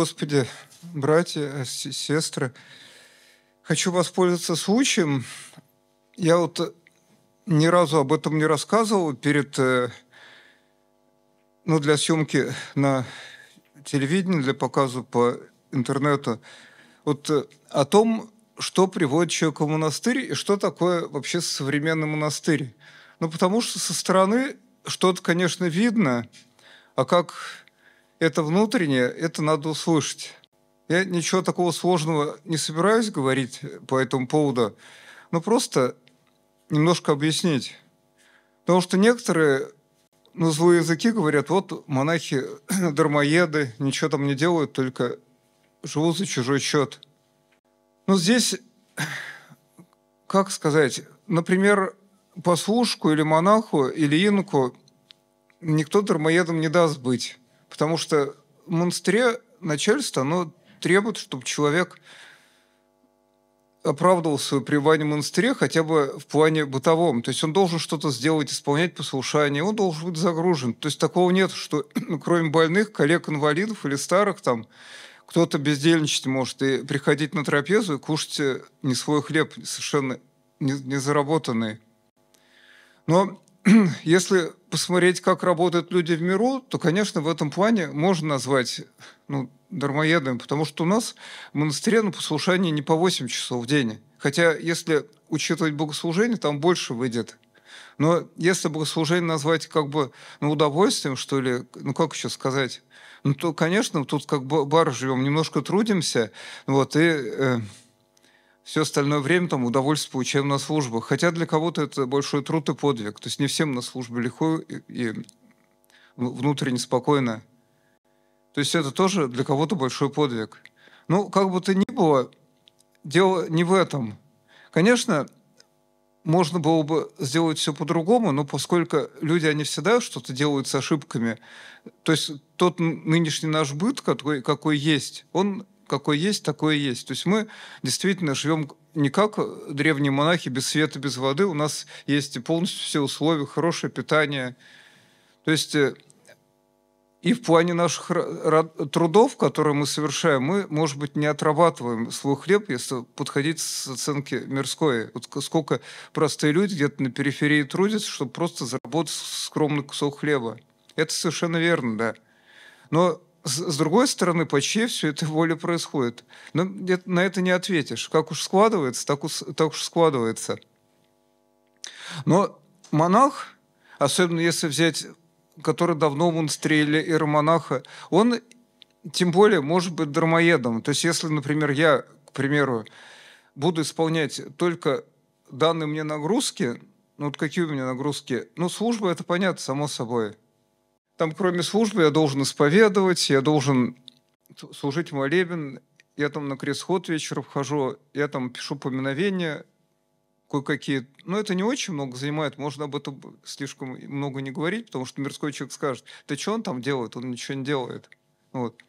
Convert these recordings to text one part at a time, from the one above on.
Господи, братья, э, сестры, хочу воспользоваться случаем. Я вот э, ни разу об этом не рассказывал перед, э, ну, для съемки на телевидении, для показа по интернету. Вот о том, что приводит человека в монастырь и что такое вообще современный монастырь. Ну, потому что со стороны что-то, конечно, видно, а как это внутреннее, это надо услышать. Я ничего такого сложного не собираюсь говорить по этому поводу, но просто немножко объяснить. Потому что некоторые ну, злые языки говорят, вот монахи дармоеды, ничего там не делают, только живут за чужой счет. Но здесь, как сказать, например, послушку или монаху или инку никто дармоедом не даст быть. Потому что в монастыре начальство, оно требует, чтобы человек оправдывал свое пребывание в монастыре хотя бы в плане бытовом. То есть он должен что-то сделать, исполнять послушание, он должен быть загружен. То есть такого нет, что ну, кроме больных, коллег-инвалидов или старых там кто-то бездельничать может и приходить на трапезу и кушать э, не свой хлеб, совершенно не, не заработанный. Но если посмотреть, как работают люди в миру, то, конечно, в этом плане можно назвать ну, дармоедами, потому что у нас в монастыре на послушание не по 8 часов в день. Хотя, если учитывать богослужение, там больше выйдет. Но если богослужение назвать как бы ну, удовольствием, что ли, ну как еще сказать, ну то, конечно, тут как бы бар живем, немножко трудимся, вот, и э, все остальное время там удовольствие учебная службе, Хотя для кого-то это большой труд и подвиг. То есть не всем на службе легко и, и внутренне спокойно. То есть это тоже для кого-то большой подвиг. Ну, как бы то ни было, дело не в этом. Конечно, можно было бы сделать все по-другому, но поскольку люди, они всегда что-то делают с ошибками, то есть тот нынешний наш быт, который, какой есть, он какой есть, такой и есть. То есть мы действительно живем не как древние монахи без света, без воды. У нас есть полностью все условия, хорошее питание. То есть э, и в плане наших трудов, которые мы совершаем, мы, может быть, не отрабатываем свой хлеб, если подходить с оценки мирской. Вот сколько простые люди где-то на периферии трудятся, чтобы просто заработать скромный кусок хлеба. Это совершенно верно, да. Но с другой стороны, почти все это воля происходит? Но ну, на это не ответишь. Как уж складывается, так уж, так уж складывается. Но монах, особенно если взять, который давно в монастыре или иеромонаха, он тем более может быть дармоедом. То есть если, например, я, к примеру, буду исполнять только данные мне нагрузки, ну вот какие у меня нагрузки, ну служба это понятно, само собой. Там, кроме службы, я должен исповедовать, я должен служить молебен, я там на крест крестход вечером хожу, я там пишу поминовения кое-какие. Но это не очень много занимает, можно об этом слишком много не говорить, потому что мирской человек скажет, да что он там делает, он ничего не делает. Вот.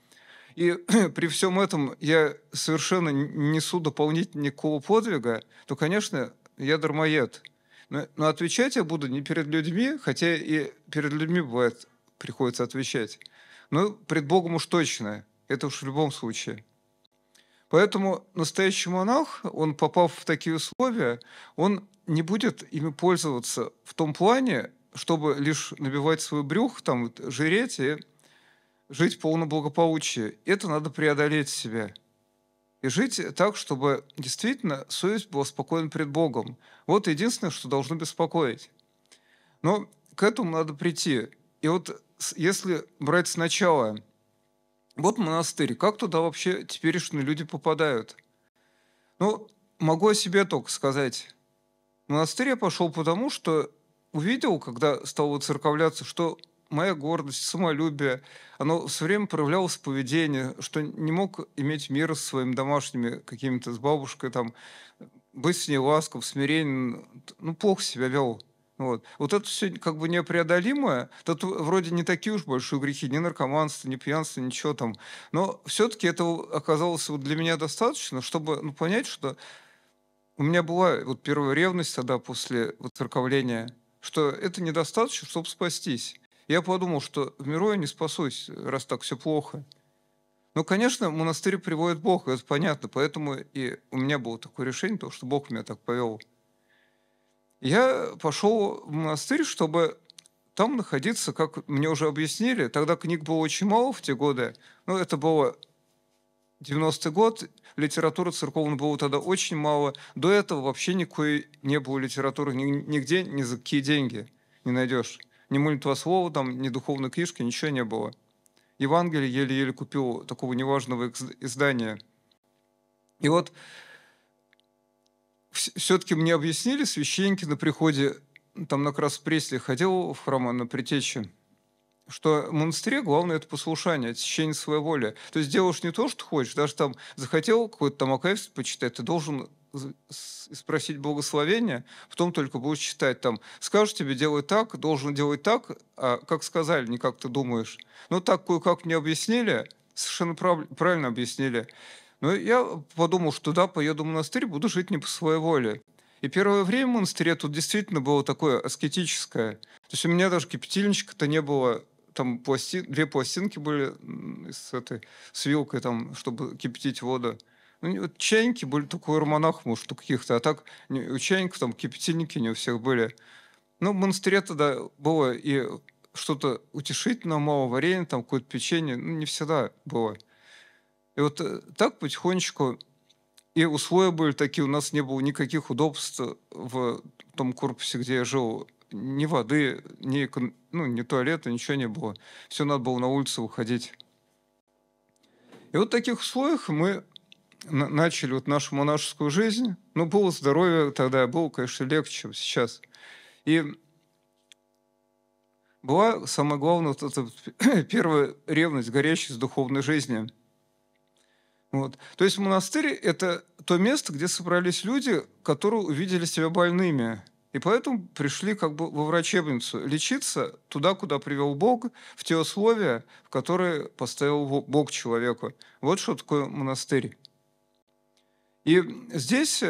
И при всем этом я совершенно несу дополнительного никакого подвига, то, конечно, я дармоед. Но, но отвечать я буду не перед людьми, хотя и перед людьми бывает приходится отвечать. Но пред Богом уж точно, это уж в любом случае. Поэтому настоящий монах, он попав в такие условия, он не будет ими пользоваться в том плане, чтобы лишь набивать свой брюх, там, жиреть и жить полно благополучия. Это надо преодолеть себя. И жить так, чтобы действительно совесть была спокойна пред Богом. Вот единственное, что должно беспокоить. Но к этому надо прийти. И вот если брать сначала, вот монастырь, как туда вообще теперешние люди попадают? Ну, могу о себе только сказать. В монастырь я пошел потому, что увидел, когда стал церковляться, что моя гордость, самолюбие, оно все время проявлялось в поведении, что не мог иметь мира со своими домашними какими-то, с бабушкой, там, быть с ней ласков, смиренен, ну, плохо себя вел. Вот. вот это все как бы непреодолимое. Тут вроде не такие уж большие грехи, ни наркоманство, ни пьянство, ничего там. Но все-таки этого оказалось вот для меня достаточно, чтобы ну, понять, что у меня была вот первая ревность тогда после церковления, что это недостаточно, чтобы спастись. Я подумал, что в миру я не спасусь, раз так все плохо. Ну, конечно, монастырь приводит Бог, это понятно, поэтому и у меня было такое решение, то, что Бог меня так повел я пошел в монастырь, чтобы там находиться, как мне уже объяснили. Тогда книг было очень мало в те годы. Ну, это было 90-й год, литературы церковной было тогда очень мало. До этого вообще никакой не было литературы нигде, ни за какие деньги не найдешь. Ни молитва слова, там, ни духовной книжки, ничего не было. Евангелие еле-еле купил такого неважного издания. И вот все-таки мне объяснили священники на приходе, там на Краспресле ходил в храм на притече, что в монастыре главное это послушание, отсечение своей воли. То есть делаешь не то, что хочешь, даже там захотел какой то там окаевство почитать, ты должен спросить благословения, потом только будешь читать там. Скажут тебе, делай так, должен делать так, а как сказали, не как ты думаешь. Но ну, так кое-как мне объяснили, совершенно прав- правильно объяснили. Но ну, я подумал, что да, поеду в монастырь, буду жить не по своей воле. И первое время в монастыре тут действительно было такое аскетическое. То есть у меня даже кипятильничка-то не было. Там пласти... две пластинки были с этой с вилкой, там, чтобы кипятить воду. Ну, вот чайники были только у романах, может, у каких-то. А так у чайников там кипятильники не у всех были. Ну, в монастыре тогда было и что-то утешительное, мало варенье, там какое-то печенье. Ну, не всегда было. И вот э, так потихонечку и условия были такие, у нас не было никаких удобств э, в том корпусе, где я жил. Ни воды, ни, ну, ни туалета, ничего не было. Все надо было на улицу выходить. И вот в таких условиях мы начали вот нашу монашескую жизнь. Ну, было здоровье тогда, было, конечно, легче, чем сейчас. И была, самое главное, вот эта первая ревность, горящая с духовной жизни – вот. То есть монастырь — это то место, где собрались люди, которые увидели себя больными. И поэтому пришли как бы во врачебницу лечиться туда, куда привел Бог, в те условия, в которые поставил Бог человеку. Вот что такое монастырь. И здесь,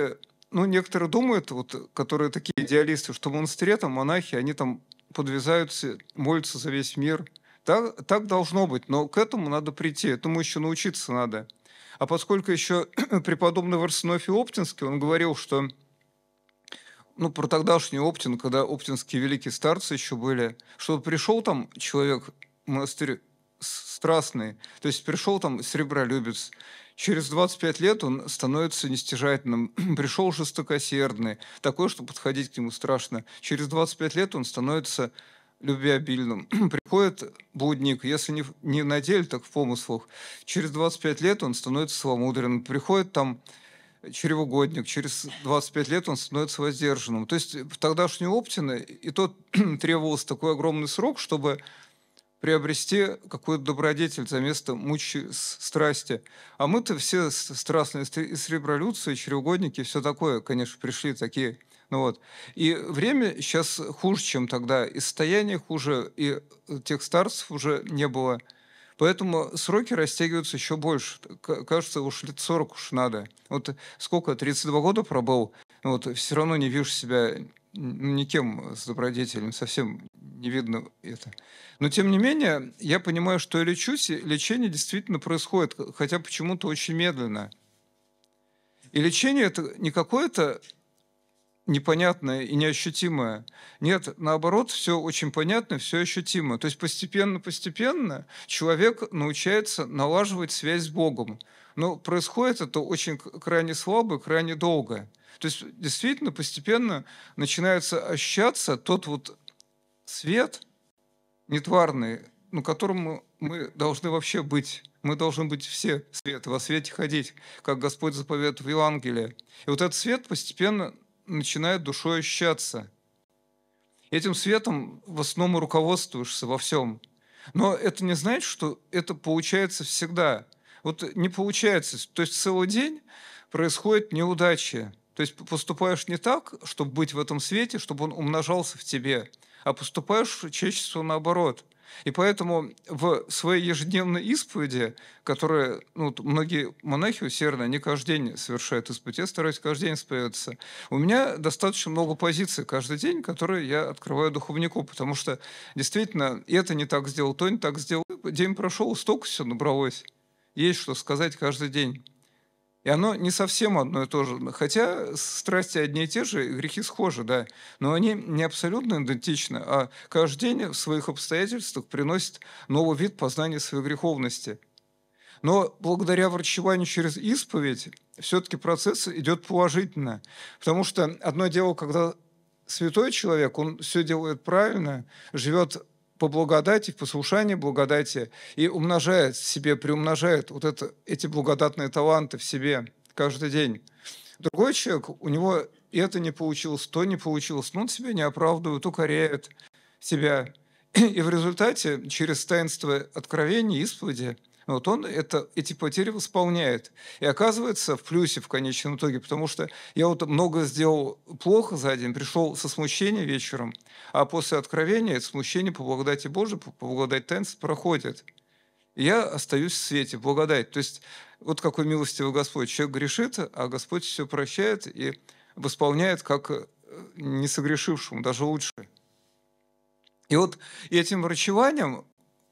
ну, некоторые думают, вот, которые такие идеалисты, что в монастыре там монахи, они там подвязаются, молятся за весь мир. Так, так должно быть, но к этому надо прийти, этому еще научиться надо – а поскольку еще преподобный в Оптинский, он говорил, что ну, про тогдашний Оптин, когда оптинские великие старцы еще были, что пришел там человек в монастырь страстный, то есть пришел там серебролюбец, через 25 лет он становится нестяжательным, пришел жестокосердный, такое, что подходить к нему страшно, через 25 лет он становится любвеобильным. Приходит блудник, если не, не на деле, так в помыслах. Через 25 лет он становится сломудренным. Приходит там чревогодник, через 25 лет он становится воздержанным. То есть в тогдашние Оптины и тот требовался такой огромный срок, чтобы приобрести какой то добродетель за место мучи страсти. А мы-то все страстные и из революции, чревогодники, все такое, конечно, пришли такие – ну вот. И время сейчас хуже, чем тогда. И состояние хуже, и э, тех старцев уже не было. Поэтому сроки растягиваются еще больше. Кажется, уж лет 40 уж надо. Вот сколько, 32 года пробыл, вот все равно не вижу себя ну, никем с добродетелем, совсем не видно это. Но тем не менее, я понимаю, что я лечусь, и лечение действительно происходит, хотя почему-то очень медленно. И лечение это не какое-то непонятное и неощутимое. Нет, наоборот, все очень понятно, все ощутимо. То есть постепенно-постепенно человек научается налаживать связь с Богом. Но происходит это очень крайне слабо и крайне долго. То есть действительно постепенно начинается ощущаться тот вот свет нетварный, ну, которому мы должны вообще быть. Мы должны быть все свет, во свете ходить, как Господь заповедует в Евангелии. И вот этот свет постепенно начинает душой ощущаться. Этим светом в основном руководствуешься во всем. Но это не значит, что это получается всегда. Вот не получается. То есть целый день происходит неудача. То есть поступаешь не так, чтобы быть в этом свете, чтобы он умножался в тебе, а поступаешь чаще всего наоборот – и поэтому в своей ежедневной исповеди, которая, ну, многие монахи усердно, они каждый день совершают исповедь, я стараюсь каждый день исповедаться. У меня достаточно много позиций каждый день, которые я открываю духовнику, потому что действительно это не так сделал, то не так сделал. День прошел, столько все набралось. Есть что сказать каждый день. И оно не совсем одно и то же. Хотя страсти одни и те же, грехи схожи, да. Но они не абсолютно идентичны, а каждый день в своих обстоятельствах приносит новый вид познания своей греховности. Но благодаря врачеванию через исповедь все-таки процесс идет положительно. Потому что одно дело, когда святой человек, он все делает правильно, живет по благодати, в послушании благодати и умножает в себе, приумножает вот это, эти благодатные таланты в себе каждый день. Другой человек, у него это не получилось, то не получилось, но он себя не оправдывает, укоряет себя. И в результате через таинство откровения, исповеди – вот он это, эти потери восполняет. И оказывается в плюсе в конечном итоге, потому что я вот много сделал плохо за день, пришел со смущения вечером, а после откровения это смущение по благодати Божией, по благодати Тенс проходит. И я остаюсь в свете, благодать. То есть вот какой милостивый Господь. Человек грешит, а Господь все прощает и восполняет как э, не согрешившему, даже лучше. И вот этим врачеванием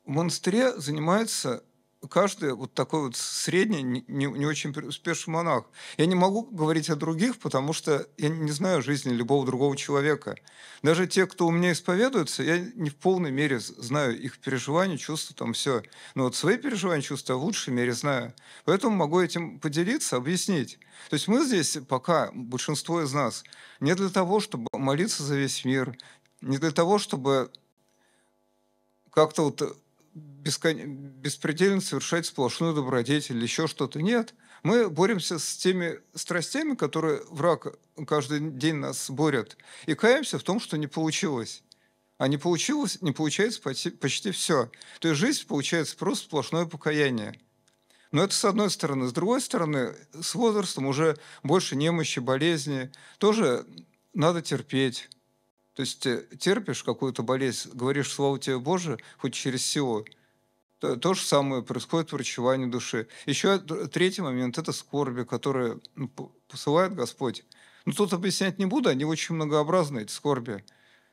в монастыре занимаются каждый вот такой вот средний, не, не очень успешный монах. Я не могу говорить о других, потому что я не знаю жизни любого другого человека. Даже те, кто у меня исповедуется, я не в полной мере знаю их переживания, чувства, там все. Но вот свои переживания, чувства в лучшей мере знаю. Поэтому могу этим поделиться, объяснить. То есть мы здесь пока, большинство из нас, не для того, чтобы молиться за весь мир, не для того, чтобы как-то вот бескон... беспредельно совершать сплошную добродетель или еще что-то. Нет. Мы боремся с теми страстями, которые враг каждый день нас борят, и каемся в том, что не получилось. А не получилось, не получается почти, почти все. То есть жизнь получается просто сплошное покаяние. Но это с одной стороны. С другой стороны, с возрастом уже больше немощи, болезни. Тоже надо терпеть то есть э, терпишь какую-то болезнь, говоришь слово тебе, Боже», хоть через силу, то, то же самое происходит в врачевании души. Еще третий момент – это скорби, которые посылает Господь. Ну, тут объяснять не буду, они очень многообразны, эти скорби.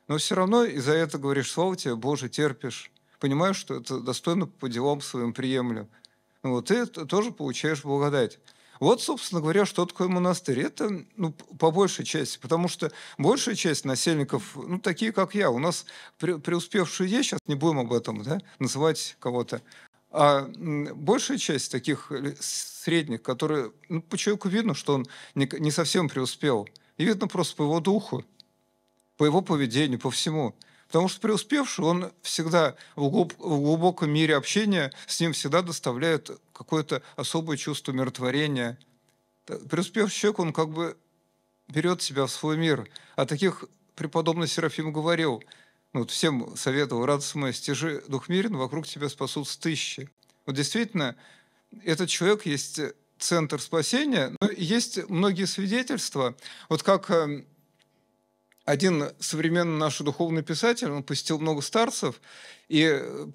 Но все равно из за этого говоришь слово тебе, Боже, терпишь». Понимаешь, что это достойно по делам своим приемлю. Ну, вот ты тоже получаешь благодать. Вот, собственно говоря, что такое монастырь. Это, ну, по большей части, потому что большая часть насельников, ну, такие, как я, у нас преуспевшие есть, сейчас не будем об этом, да, называть кого-то, а большая часть таких э, средних, которые, ну, по человеку видно, что он не, не совсем преуспел, и видно просто по его духу, по его поведению, по всему. Потому что преуспевший, он всегда в, глуб, в глубоком мире общения с ним всегда доставляет какое-то особое чувство умиротворения. Преуспевший человек, он как бы берет себя в свой мир. А таких преподобный Серафим говорил. Ну, вот всем советовал, радость моя, стяжи дух мирен, вокруг тебя спасут тысячи. Вот действительно, этот человек есть центр спасения, но есть многие свидетельства. Вот как эм, один современный наш духовный писатель, он посетил много старцев и э,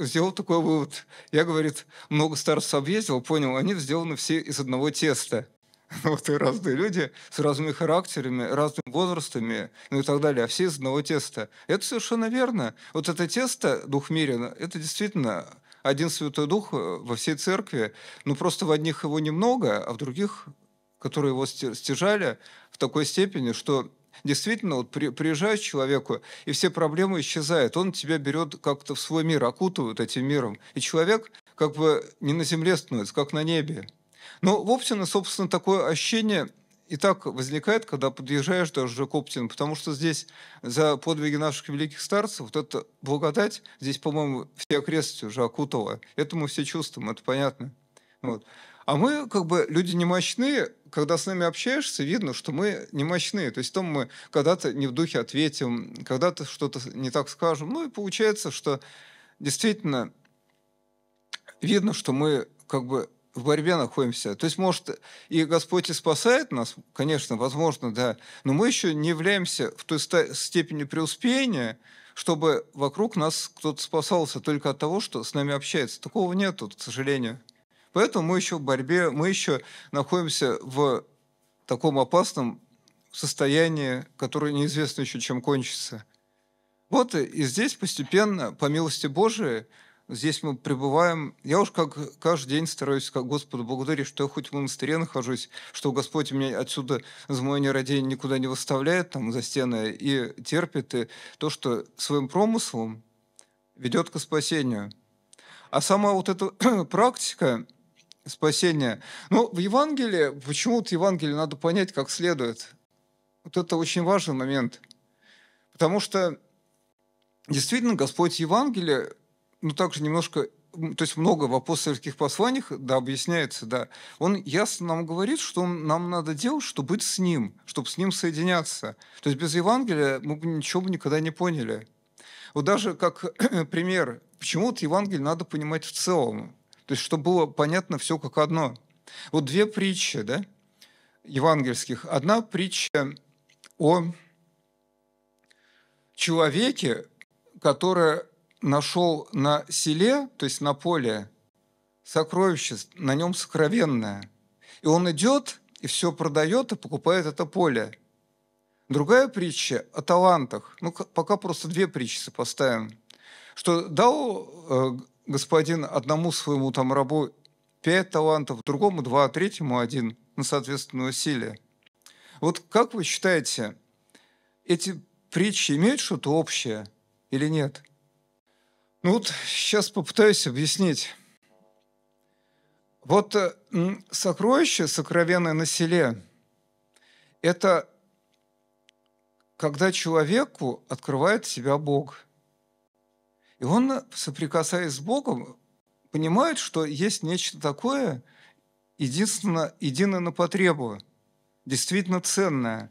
сделал такой вывод. Я, говорит, много старцев объездил, понял, они сделаны все из одного теста. Вот и разные люди с разными характерами, разными возрастами, ну и так далее, а все из одного теста. Это совершенно верно. Вот это тесто мира. это действительно один Святой Дух э, во всей церкви, но просто в одних его немного, а в других, которые его стяжали, в такой степени, что Действительно, вот при, приезжаешь к человеку, и все проблемы исчезают. Он тебя берет как-то в свой мир, окутывает этим миром. И человек как бы не на земле становится, как на небе. Но в Оптино, собственно, такое ощущение и так возникает, когда подъезжаешь даже к Оптину, потому что здесь за подвиги наших великих старцев вот эта благодать здесь, по-моему, все окрестности уже окутала. Это мы все чувствуем, это понятно. Вот. А мы, как бы, люди не мощные, когда с нами общаешься, видно, что мы не мощные. То есть, там мы когда-то не в духе ответим, когда-то что-то не так скажем. Ну и получается, что действительно видно, что мы как бы в борьбе находимся. То есть, может, и Господь и спасает нас, конечно, возможно, да, но мы еще не являемся в той степени преуспения, чтобы вокруг нас кто-то спасался только от того, что с нами общается. Такого нет, к сожалению. Поэтому мы еще в борьбе, мы еще находимся в таком опасном состоянии, которое неизвестно еще чем кончится. Вот и здесь постепенно, по милости Божией, здесь мы пребываем. Я уж как каждый день стараюсь как Господу благодарить, что я хоть в монастыре нахожусь, что Господь меня отсюда с мое нерадение никуда не выставляет, там, за стены, и терпит, и то, что своим промыслом ведет к спасению. А сама вот эта практика, спасения. Ну, в Евангелии, почему-то Евангелие надо понять как следует. Вот это очень важный момент. Потому что действительно Господь Евангелие, ну, также немножко то есть много в апостольских посланиях, да, объясняется, да, он ясно нам говорит, что нам надо делать, чтобы быть с ним, чтобы с ним соединяться. То есть без Евангелия мы бы ничего бы никогда не поняли. Вот даже как пример, почему-то Евангелие надо понимать в целом. То есть, чтобы было понятно все как одно. Вот две притчи, да, евангельских. Одна притча о человеке, который нашел на селе, то есть на поле, сокровище, на нем сокровенное. И он идет и все продает и покупает это поле. Другая притча о талантах. Ну, пока просто две притчи поставим, Что дал э, господин одному своему там рабу пять талантов, другому два, третьему один на соответственное усилие. Вот как вы считаете, эти притчи имеют что-то общее или нет? Ну вот сейчас попытаюсь объяснить. Вот э, сокровище, сокровенное на селе, это когда человеку открывает себя Бог – и он, соприкасаясь с Богом, понимает, что есть нечто такое, единственно, единое на потребу, действительно ценное,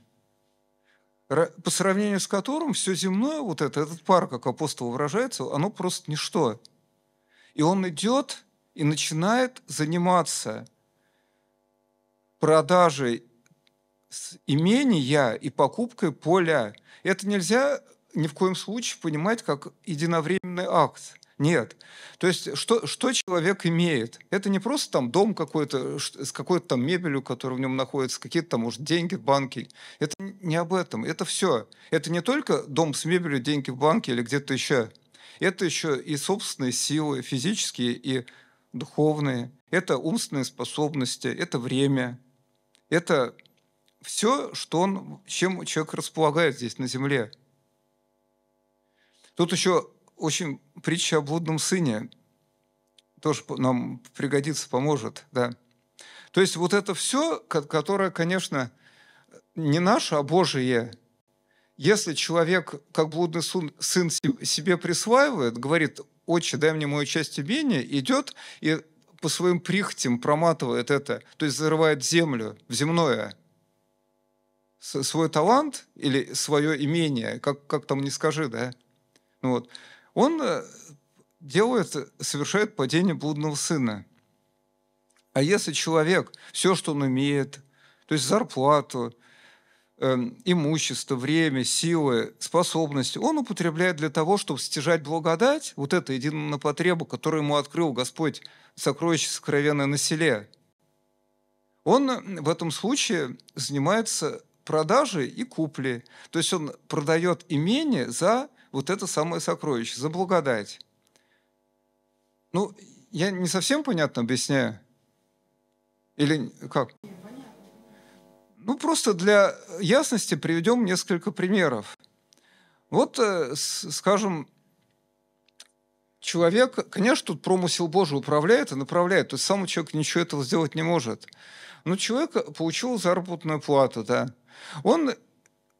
по сравнению с которым все земное, вот это, этот пар, как апостол выражается, оно просто ничто. И он идет и начинает заниматься продажей имения и покупкой поля. Это нельзя ни в коем случае понимать как единовременный акт. Нет. То есть что, что человек имеет? Это не просто там дом какой-то с какой-то там мебелью, которая в нем находится, какие-то там, может, деньги в банке. Это не об этом. Это все. Это не только дом с мебелью, деньги в банке или где-то еще. Это еще и собственные силы физические и духовные. Это умственные способности, это время. Это все, что он, чем человек располагает здесь на Земле. Тут еще очень притча о блудном сыне тоже нам пригодится, поможет, да. То есть вот это все, которое, конечно, не наше, а Божие. Если человек, как блудный сын, сын себе присваивает, говорит, «Отче, дай мне мою часть имения», идет и по своим прихотям проматывает это, то есть зарывает землю в земное, свой талант или свое имение, как, как там не скажи, да – ну вот. Он э, делает, совершает падение блудного сына. А если человек все, что он имеет, то есть зарплату, э, имущество, время, силы, способности, он употребляет для того, чтобы стяжать благодать, вот это единую на потребу, которую ему открыл Господь сокровище сокровенное на селе. Он э, в этом случае занимается продажей и куплей. То есть он продает имение за вот это самое сокровище, за благодать. Ну, я не совсем понятно объясняю. Или как? Ну, просто для ясности приведем несколько примеров. Вот, э, скажем, человек, конечно, тут промысел Божий управляет и направляет, то есть сам человек ничего этого сделать не может. Но человек получил заработную плату, да. Он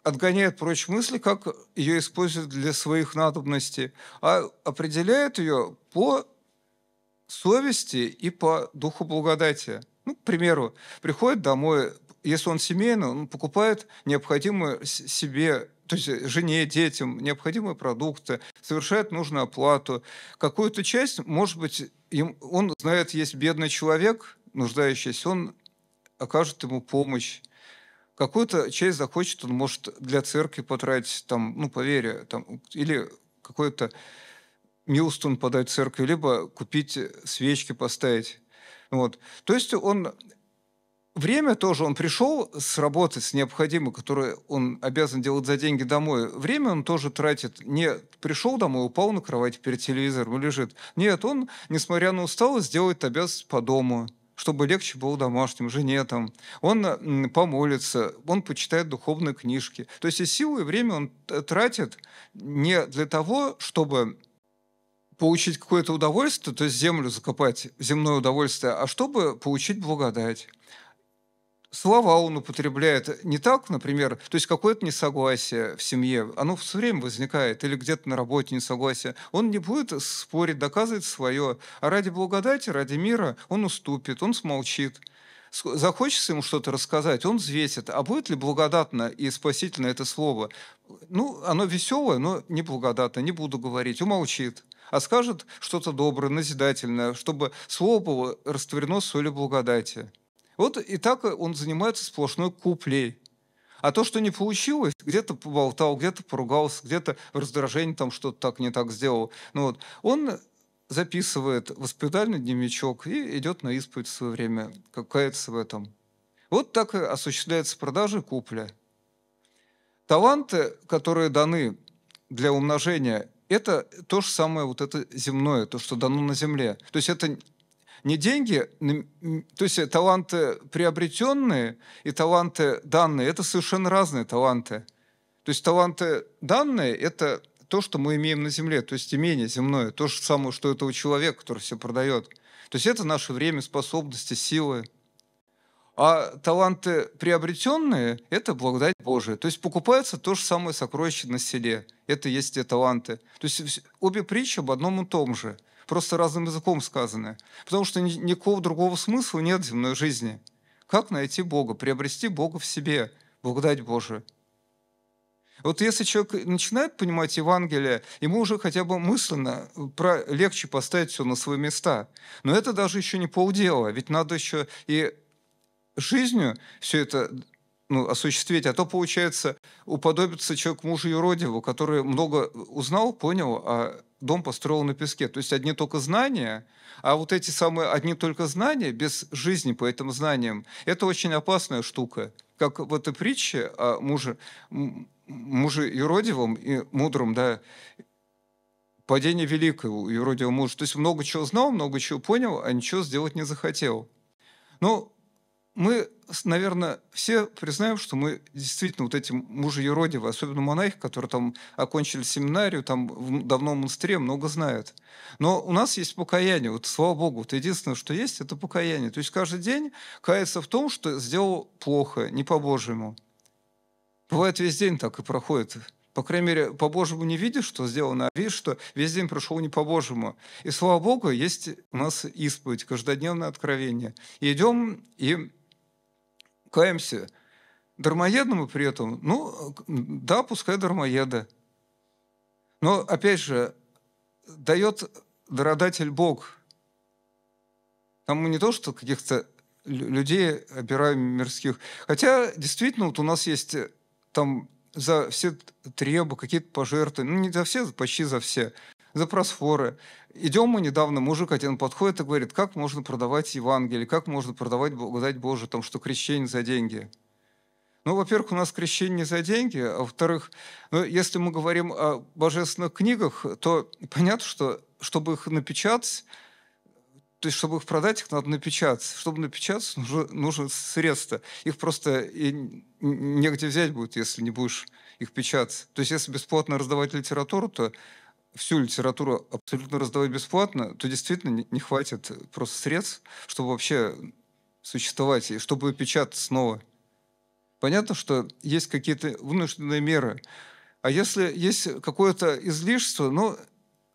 отгоняет прочь мысли, как ее используют для своих надобностей, а определяет ее по совести и по духу благодати. Ну, к примеру, приходит домой, если он семейный, он покупает необходимые себе то есть э, жене, детям необходимые продукты, совершает нужную оплату. Какую-то часть, может быть, им, он знает, есть бедный человек, нуждающийся, он окажет ему помощь. Какую-то часть захочет, он может для церкви потратить, там, ну, поверье, там, или какой-то милстон подать церкви, либо купить свечки поставить. Вот. То есть он время тоже, он пришел с работы, с необходимой, которую он обязан делать за деньги домой. Время он тоже тратит. Не пришел домой, упал на кровать перед телевизором и лежит. Нет, он, несмотря на усталость, делает обязанность по дому чтобы легче было домашним, жене там. Он помолится, он почитает духовные книжки. То есть и силу, и время он э, тратит не для того, чтобы получить какое-то удовольствие, то есть землю закопать, земное удовольствие, а чтобы получить благодать слова он употребляет не так, например, то есть какое-то несогласие в семье, оно все время возникает, или где-то на работе несогласие, он не будет спорить, доказывать свое, а ради благодати, ради мира он уступит, он смолчит. Захочется ему что-то рассказать, он взвесит, а будет ли благодатно и спасительно это слово? Ну, оно веселое, но не благодатно, не буду говорить, умолчит а скажет что-то доброе, назидательное, чтобы слово было растворено солью благодати. Вот и так он занимается сплошной куплей. А то, что не получилось, где-то поболтал, где-то поругался, где-то в раздражении там что-то так не так сделал. Ну вот, он записывает воспитательный дневничок и идет на исповедь в свое время, кается в этом. Вот так и осуществляется продажа и купля. Таланты, которые даны для умножения, это то же самое вот это земное, то, что дано на земле. То есть это не деньги, то есть э, таланты приобретенные и таланты данные – это совершенно разные таланты. То есть таланты данные – это то, что мы имеем на Земле, то есть имение земное, то же самое, что этого человека, который все продает. То есть это наше время, способности, силы. А таланты приобретенные – это благодать Божия. То есть покупается то же самое сокровище на селе. Это есть те таланты. То есть обе притчи об одном и том же – просто разным языком сказанное, Потому что никакого другого смысла нет в земной жизни. Как найти Бога? Приобрести Бога в себе, благодать Божию. Вот если человек начинает понимать Евангелие, ему уже хотя бы мысленно э, про легче поставить все на свои места. Но это даже еще не полдела, ведь надо еще и жизнью все это ну, осуществить, а то, получается, уподобится человек мужу юродиву, который много узнал, понял, а дом построил на песке. То есть одни только знания, а вот эти самые одни только знания без жизни по этим знаниям, это очень опасная штука. Как в этой притче о муже, муже юродивом и мудром, да, падение великое у юродивого мужа. То есть много чего знал, много чего понял, а ничего сделать не захотел. Ну, мы, наверное, все признаем, что мы действительно вот эти мужи юродивы, особенно монахи, которые там окончили семинарию, там в давно монастыре много знают. Но у нас есть покаяние, вот слава богу, вот единственное, что есть, это покаяние. То есть каждый день кается в том, что сделал плохо, не по-божьему. Бывает весь день так и проходит. По крайней мере, по-божьему не видишь, что сделано, а видишь, что весь день прошел не по-божьему. И слава богу, есть у нас исповедь, каждодневное откровение. Идем и каемся. Дармоеда мы при этом, ну, да, пускай дармоеда. Но, опять же, дает дародатель Бог. Там мы не то, что каких-то людей обираем мирских. Хотя, действительно, вот у нас есть э, там за все требы, какие-то пожертвования, ну, не за все, почти за все за просфоры. Идем мы недавно, мужик один подходит и говорит, как можно продавать Евангелие, как можно продавать благодать Божию, там, что крещение за деньги. Ну, во-первых, у нас крещение не за деньги, а во-вторых, ну, если мы говорим о божественных книгах, то понятно, что чтобы их напечатать, то есть, чтобы их продать, их надо напечатать. Чтобы напечатать, нужно, нужно средства. Их просто и негде взять будет, если не будешь их печатать. То есть, если бесплатно раздавать литературу, то всю литературу абсолютно раздавать бесплатно, то действительно не хватит э, просто средств, чтобы вообще существовать и чтобы печатать снова. Понятно, что есть какие-то вынужденные меры. А если есть какое-то излишество, ну,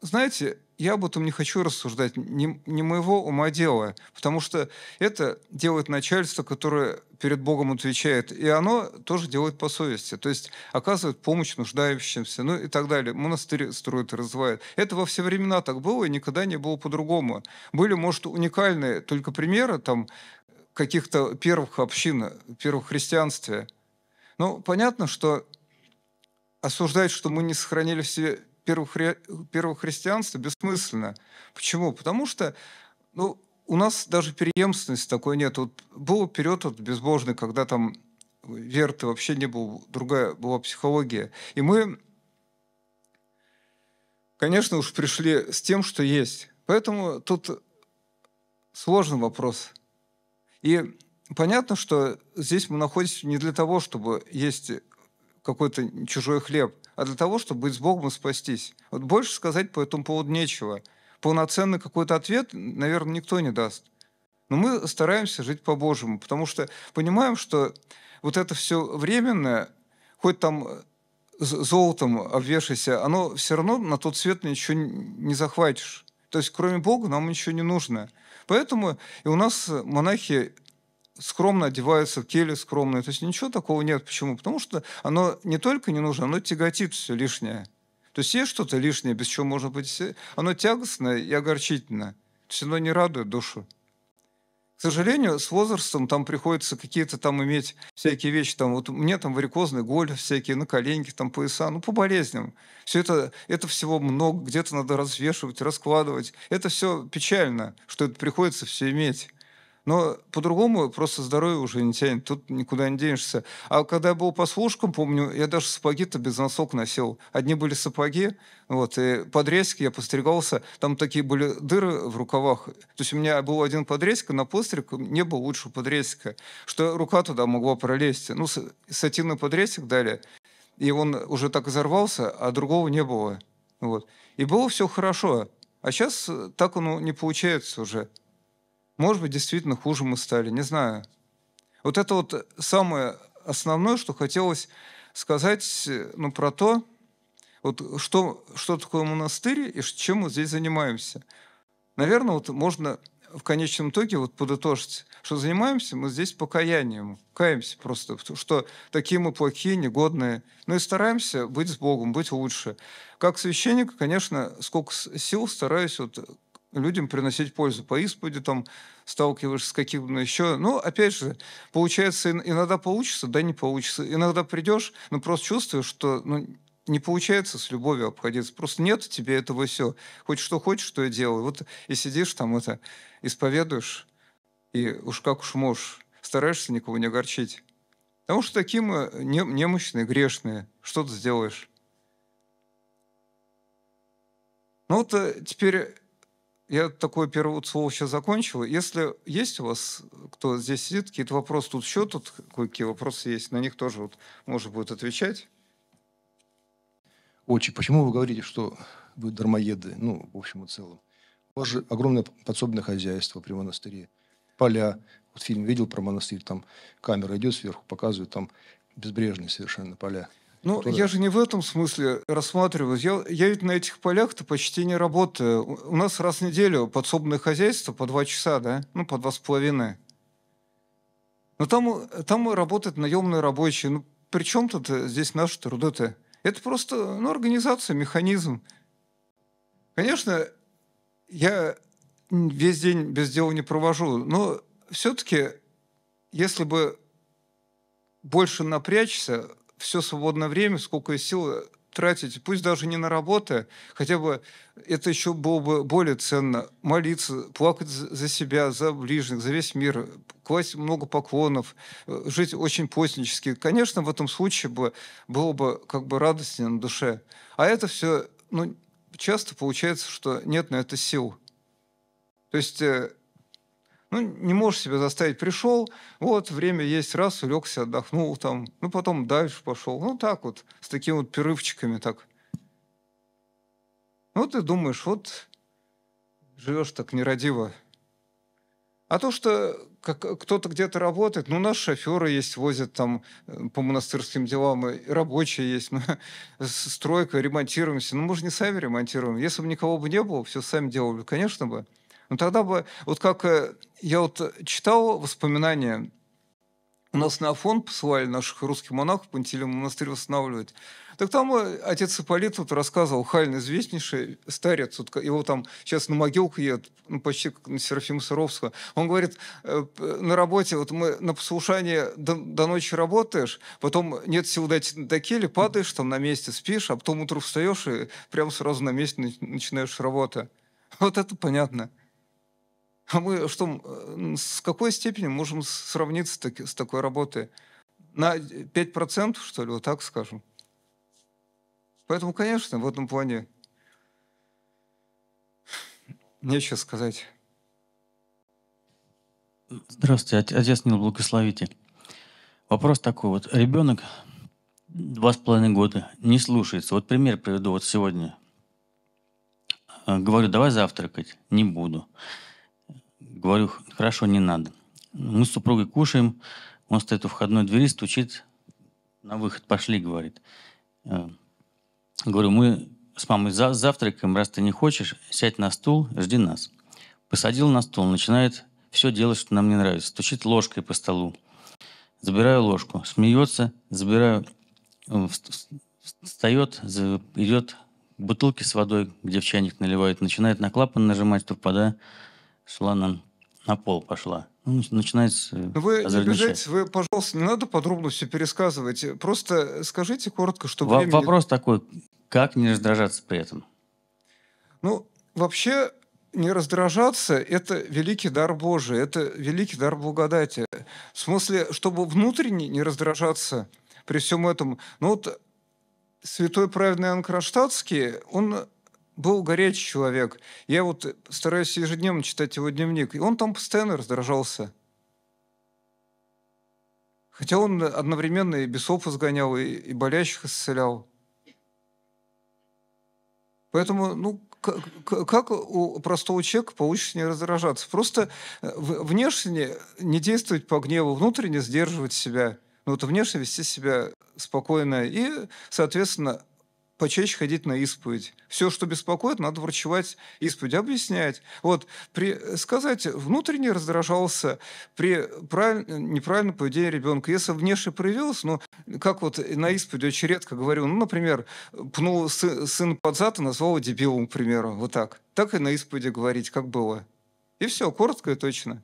знаете, я об этом не хочу рассуждать, не, не моего ума дело, потому что это делает начальство, которое перед Богом отвечает, и оно тоже делает по совести, то есть оказывает помощь нуждающимся, ну и так далее. Монастырь строит и развивает. Это во все времена так было, и никогда не было по-другому. Были, может, уникальные только примеры там каких-то первых общин, первых христианстве. Но понятно, что осуждать, что мы не сохранили в себе первохри... первого христианства бессмысленно. Почему? Потому что ну, у нас даже преемственности такой нет. Вот был период вот, безбожный, когда там веры вообще не было, другая была психология. И мы, конечно, уж пришли с тем, что есть. Поэтому тут сложный вопрос. И понятно, что здесь мы находимся не для того, чтобы есть какой-то чужой хлеб а для того, чтобы быть с Богом и спастись. Вот больше сказать по этому поводу нечего. Полноценный какой-то ответ, наверное, никто не даст. Но мы стараемся жить по-божьему, потому что понимаем, что вот это все временное, хоть там э, золотом обвешайся, оно все равно на тот свет ничего не захватишь. То есть кроме Бога нам ничего не нужно. Поэтому и у нас монахи скромно одеваются кели скромные. То есть ничего такого нет. Почему? Потому что оно не только не нужно, оно тяготит все лишнее. То есть есть что-то лишнее, без чего можно быть... Оно тягостное и огорчительное. То есть оно не радует душу. К сожалению, с возрастом там приходится какие-то там иметь всякие вещи. Там, вот мне там варикозный голь, всякие на наколенники, там пояса, ну по болезням. Все это, это всего много, где-то надо развешивать, раскладывать. Это все печально, что это приходится все иметь. Но по-другому просто здоровье уже не тянет, тут никуда не денешься. А когда я был по служкам, помню, я даже сапоги-то без носок носил. Одни были сапоги, вот, и подрезки я постригался, там такие были дыры в рукавах. То есть у меня был один подрезка, на постриг не было лучшего подрезка, что рука туда могла пролезть. Ну, сатинный подрезик дали, и он уже так взорвался, а другого не было. Вот. И было все хорошо. А сейчас так оно не получается уже. Может быть, действительно хуже мы стали, не знаю. Вот это вот самое основное, что хотелось сказать ну, про то, вот что, что такое монастырь и чем мы здесь занимаемся. Наверное, вот можно в конечном итоге вот подытожить, что занимаемся мы здесь покаянием. Каемся просто, что такие мы плохие, негодные. Ну и стараемся быть с Богом, быть лучше. Как священник, конечно, сколько сил стараюсь вот людям приносить пользу. По исповеди там сталкиваешься с каким-то ну, еще. Ну, опять же, получается, иногда получится, да, не получится. Иногда придешь, ну, просто чувствуешь, что ну, не получается с любовью обходиться. Просто нет тебе этого все. Хоть что хочешь, что я делаю. Вот и сидишь там это, исповедуешь, и уж как уж можешь. Стараешься никого не огорчить. Потому а что такие мы э, не, немощные, грешные. Что ты сделаешь? Ну вот э, теперь я такое первое слово сейчас закончил. Если есть у вас, кто здесь сидит, какие-то вопросы, тут еще тут какие вопросы есть, на них тоже вот можно будет отвечать. Очень. Почему вы говорите, что вы дармоеды? Ну, в общем и целом. У вас же огромное подсобное хозяйство при монастыре. Поля. Вот фильм видел про монастырь, там камера идет сверху, показывает там безбрежные совершенно поля. Ну, Который... я же не в этом смысле рассматриваю. Я, я ведь на этих полях-то почти не работаю. У нас раз в неделю подсобное хозяйство по два часа, да? Ну, по два с половиной. Но там, там работают наемные рабочие. Ну, при чем тут э, здесь наши труды-то? Это просто ну, организация, механизм. Конечно, я весь день без дела не провожу, но все-таки, если бы больше напрячься, все свободное время, сколько есть сил, э, тратить, пусть даже не на работу, хотя бы это еще было бы более ценно. Молиться, плакать за себя, за ближних, за весь мир, класть много поклонов, э, жить очень постнически. Конечно, в этом случае бы было бы как бы радостнее на душе. А это все, ну, часто получается, что нет на это сил. То есть э, ну, не можешь себя заставить. Пришел, вот, время есть, раз, улегся, отдохнул там. Ну, потом дальше пошел. Ну, так вот, с такими вот перерывчиками так. Ну, ты думаешь, вот живешь так нерадиво. А то, что как, кто-то где-то работает, ну, у нас шоферы есть, возят там э, по монастырским делам, и рабочие есть, мы стройка, ремонтируемся. Ну, мы же не сами ремонтируем. Если бы никого бы не было, все сами делали, конечно бы. Ну тогда бы, вот как э, я вот э, читал воспоминания, у нас на Афон посылали наших русских монахов, Пантелей монастырь восстанавливать. Так там э, отец Ипполит вот рассказывал, Хальн известнейший старец, вот его там сейчас на могилку едет, ну, почти как на Серафима Саровского. Он говорит, на работе, вот мы на послушание до, до ночи работаешь, потом нет сил дать до кели, падаешь там на месте, спишь, а потом утром встаешь и прямо сразу на месте начинаешь работу. Вот это понятно. А мы что, э, с какой степени можем сравниться таки, с такой работой? На 5%, что ли, вот так скажем? Поэтому, конечно, в этом плане нечего сказать. Здравствуйте, отец Нил, благословите. Вопрос такой вот. Ребенок два с половиной года не слушается. Вот пример приведу вот сегодня. Э, говорю, давай завтракать. Не буду. Говорю, хорошо, не надо. Мы с супругой кушаем, он стоит у входной двери, стучит, на выход пошли, говорит. Э, говорю, мы с мамой за завтракаем, раз ты не хочешь, сядь на стул, жди нас. Посадил на стул, начинает все делать, что нам не нравится. Стучит ложкой по столу. Забираю ложку, смеется, забираю, э, встает, идет к бутылке с водой, где в чайник наливают, начинает на клапан нажимать, то вода шла на, пол пошла. Ну, начинается Вы не вы, пожалуйста, не надо подробно все пересказывать. Просто скажите коротко, чтобы... Во- времени... Вопрос такой, как не раздражаться при этом? Ну, вообще, не раздражаться – это великий дар Божий, это великий дар благодати. В смысле, чтобы внутренне не раздражаться при всем этом. Ну вот святой праведный Анкроштадтский, он был горячий человек. Я вот стараюсь ежедневно читать его дневник. И он там постоянно раздражался. Хотя он одновременно и бесов изгонял, и, и болящих исцелял. Поэтому, ну, как, как у простого человека получится не раздражаться? Просто э, внешне не действовать по гневу, внутренне сдерживать себя. Ну, вот внешне вести себя спокойно и, соответственно, почаще ходить на исповедь. Все, что беспокоит, надо врачевать исповедь, объяснять. Вот, при, э, сказать, внутренне раздражался при прав, неправильном поведении ребенка. Если внешне проявилось, ну, как вот на исповеди очень редко говорю, ну, например, пнул сы, сын под зад и назвал его дебилом, к примеру, вот так. Так и на исповеди говорить, как было. И все, коротко и точно.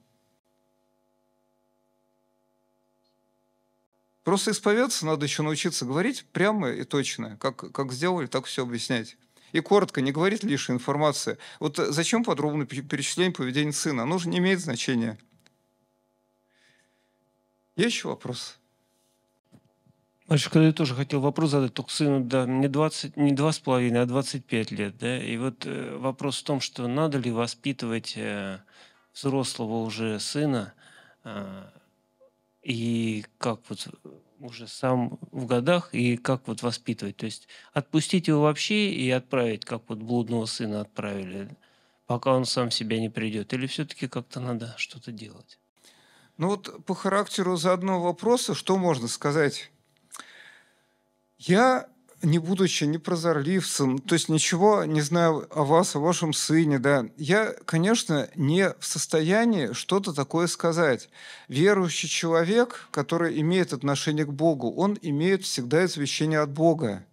Просто исповедаться надо еще научиться говорить прямо и точно. Как, как сделали, так все объяснять. И коротко, не говорить лишней информации. Вот э, зачем подробное перечисление поведения сына? Оно же не имеет значения. Есть еще вопрос? Мальчик, я тоже хотел вопрос задать, только сыну, да, не, 20, не 2,5, а 25 лет, да, и вот э, вопрос в том, что надо ли воспитывать э, взрослого уже сына э, и как вот э, уже сам в годах, и как вот воспитывать. То есть отпустить его вообще и отправить, как вот блудного сына отправили, пока он сам себя не придет. Или все-таки как-то надо что-то делать? Ну вот по характеру заодного вопроса, что можно сказать? Я не будучи ни прозорливцем, то есть ничего не знаю о вас, о вашем сыне, да, я, конечно, не в состоянии что-то такое сказать. Верующий человек, который имеет отношение к Богу, он имеет всегда извещение от Бога.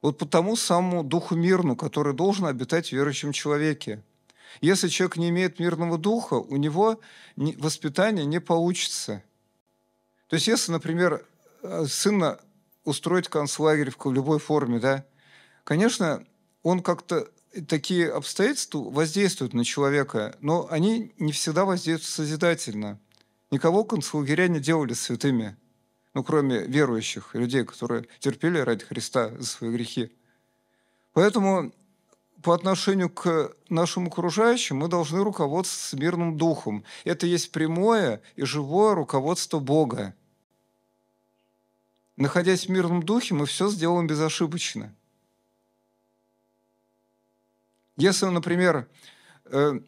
Вот по тому самому духу мирну, который должен обитать в верующем человеке. Если человек не имеет мирного духа, у него воспитание не получится. То есть если, например, э, сына устроить концлагерь в любой форме, да, конечно, он как-то такие обстоятельства воздействуют на человека, но они не всегда воздействуют созидательно. Никого концлагеря не делали святыми, ну, кроме верующих людей, которые терпели ради Христа за свои грехи. Поэтому по отношению к нашим окружающим мы должны руководствоваться мирным духом. Это есть прямое и живое руководство Бога находясь в мирном духе, мы все сделаем безошибочно. Если, например, э,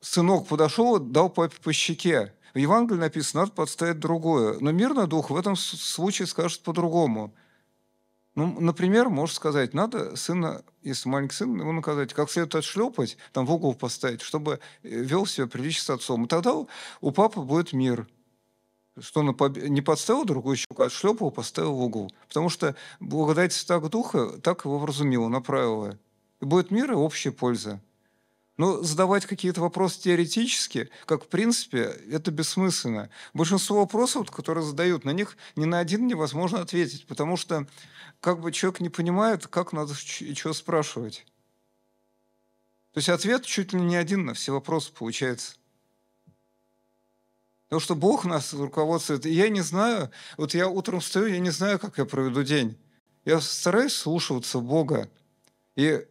сынок подошел, дал папе по щеке, в Евангелии написано, надо подставить другое. Но мирный дух в этом случае скажет по-другому. Ну, например, может сказать, надо сына, если маленький сын, его наказать, как следует отшлепать, там в угол поставить, чтобы э, вел себя прилично с отцом. И тогда у папы будет мир – что он не подставил другую щеку, отшлепал, а поставил в угол. Потому что благодать так духа, так его вразумила, направила. И будет мир и общая польза. Но задавать какие-то вопросы теоретически, как в принципе, это бессмысленно. Большинство вопросов, которые задают, на них ни на один невозможно ответить, потому что как бы человек не понимает, как надо и что спрашивать. То есть ответ чуть ли не один на все вопросы получается. Потому что Бог нас руководствует. И я не знаю, вот я утром встаю, я не знаю, как я проведу день. Я стараюсь слушаться Бога и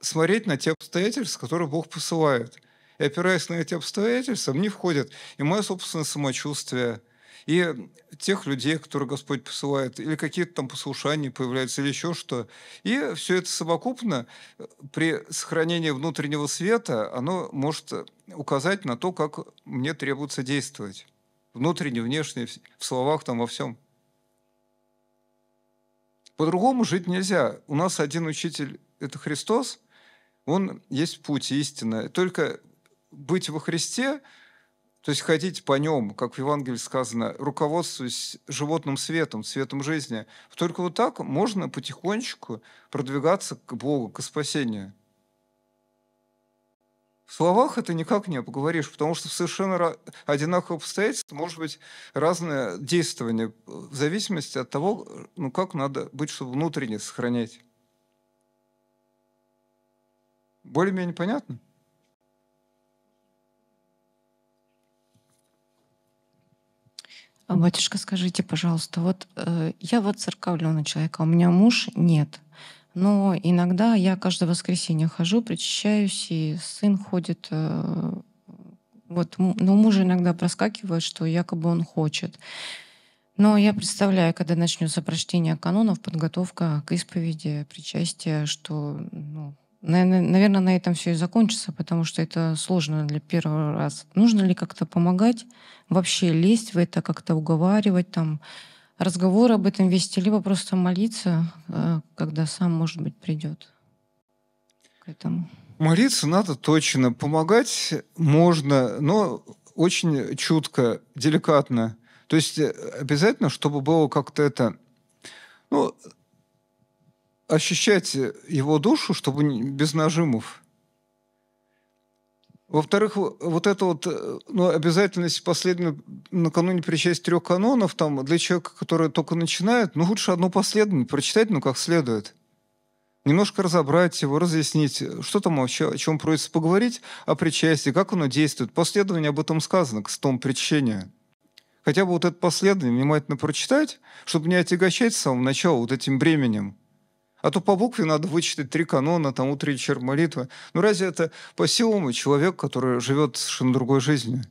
смотреть на те обстоятельства, которые Бог посылает. И опираясь на эти обстоятельства, мне входит и мое собственное самочувствие – и тех людей, которые Господь посылает, или какие-то там послушания появляются, или еще что. И все это совокупно э, при сохранении внутреннего света, оно может указать на то, как мне требуется действовать. Внутренне, внешне, в словах, там, во всем. По-другому жить нельзя. У нас один учитель – это Христос, он есть путь, истина. Только быть во Христе – то есть ходить по нем, как в Евангелии сказано, руководствуясь животным светом, светом жизни. Только вот так можно потихонечку продвигаться к Богу, к спасению. В словах это никак не поговоришь, потому что в совершенно одинаковых обстоятельствах может быть разное действование в зависимости от того, ну как надо быть, чтобы внутренне сохранять. Более-менее понятно? А батюшка, скажите, пожалуйста, вот э, я церковленный человек, а у меня муж нет. Но иногда я каждое воскресенье хожу, причащаюсь, и сын ходит. Э, вот, но ну, муж иногда проскакивает, что якобы он хочет. Но я представляю, когда начнется прочтение канонов, подготовка к исповеди, причастие, что ну, Наверное, на этом все и закончится, потому что это сложно для первого раза. Нужно ли как-то помогать, вообще лезть в это, как-то уговаривать, там, разговор об этом вести, либо просто молиться, э, когда сам, может быть, придет к этому? Молиться надо точно. Помогать можно, но очень чутко, деликатно. То есть э, обязательно, чтобы было как-то это... Ну, ощущать его душу, чтобы без нажимов. Во-вторых, вот эта вот э, ну, обязательность последовательно накануне причесть трех канонов, там, для человека, который только начинает, ну, лучше одно последнее прочитать, ну, как следует. Немножко разобрать его, разъяснить, что там вообще, о чем просится поговорить, о причастии, как оно действует. Последование об этом сказано, к стом причащения. Хотя бы вот это последование внимательно прочитать, чтобы не отягощать с самого начала вот этим бременем – а то по букве надо вычитать три канона, там три черт молитвы. Ну разве это по силам человек, который живет совершенно другой жизнью?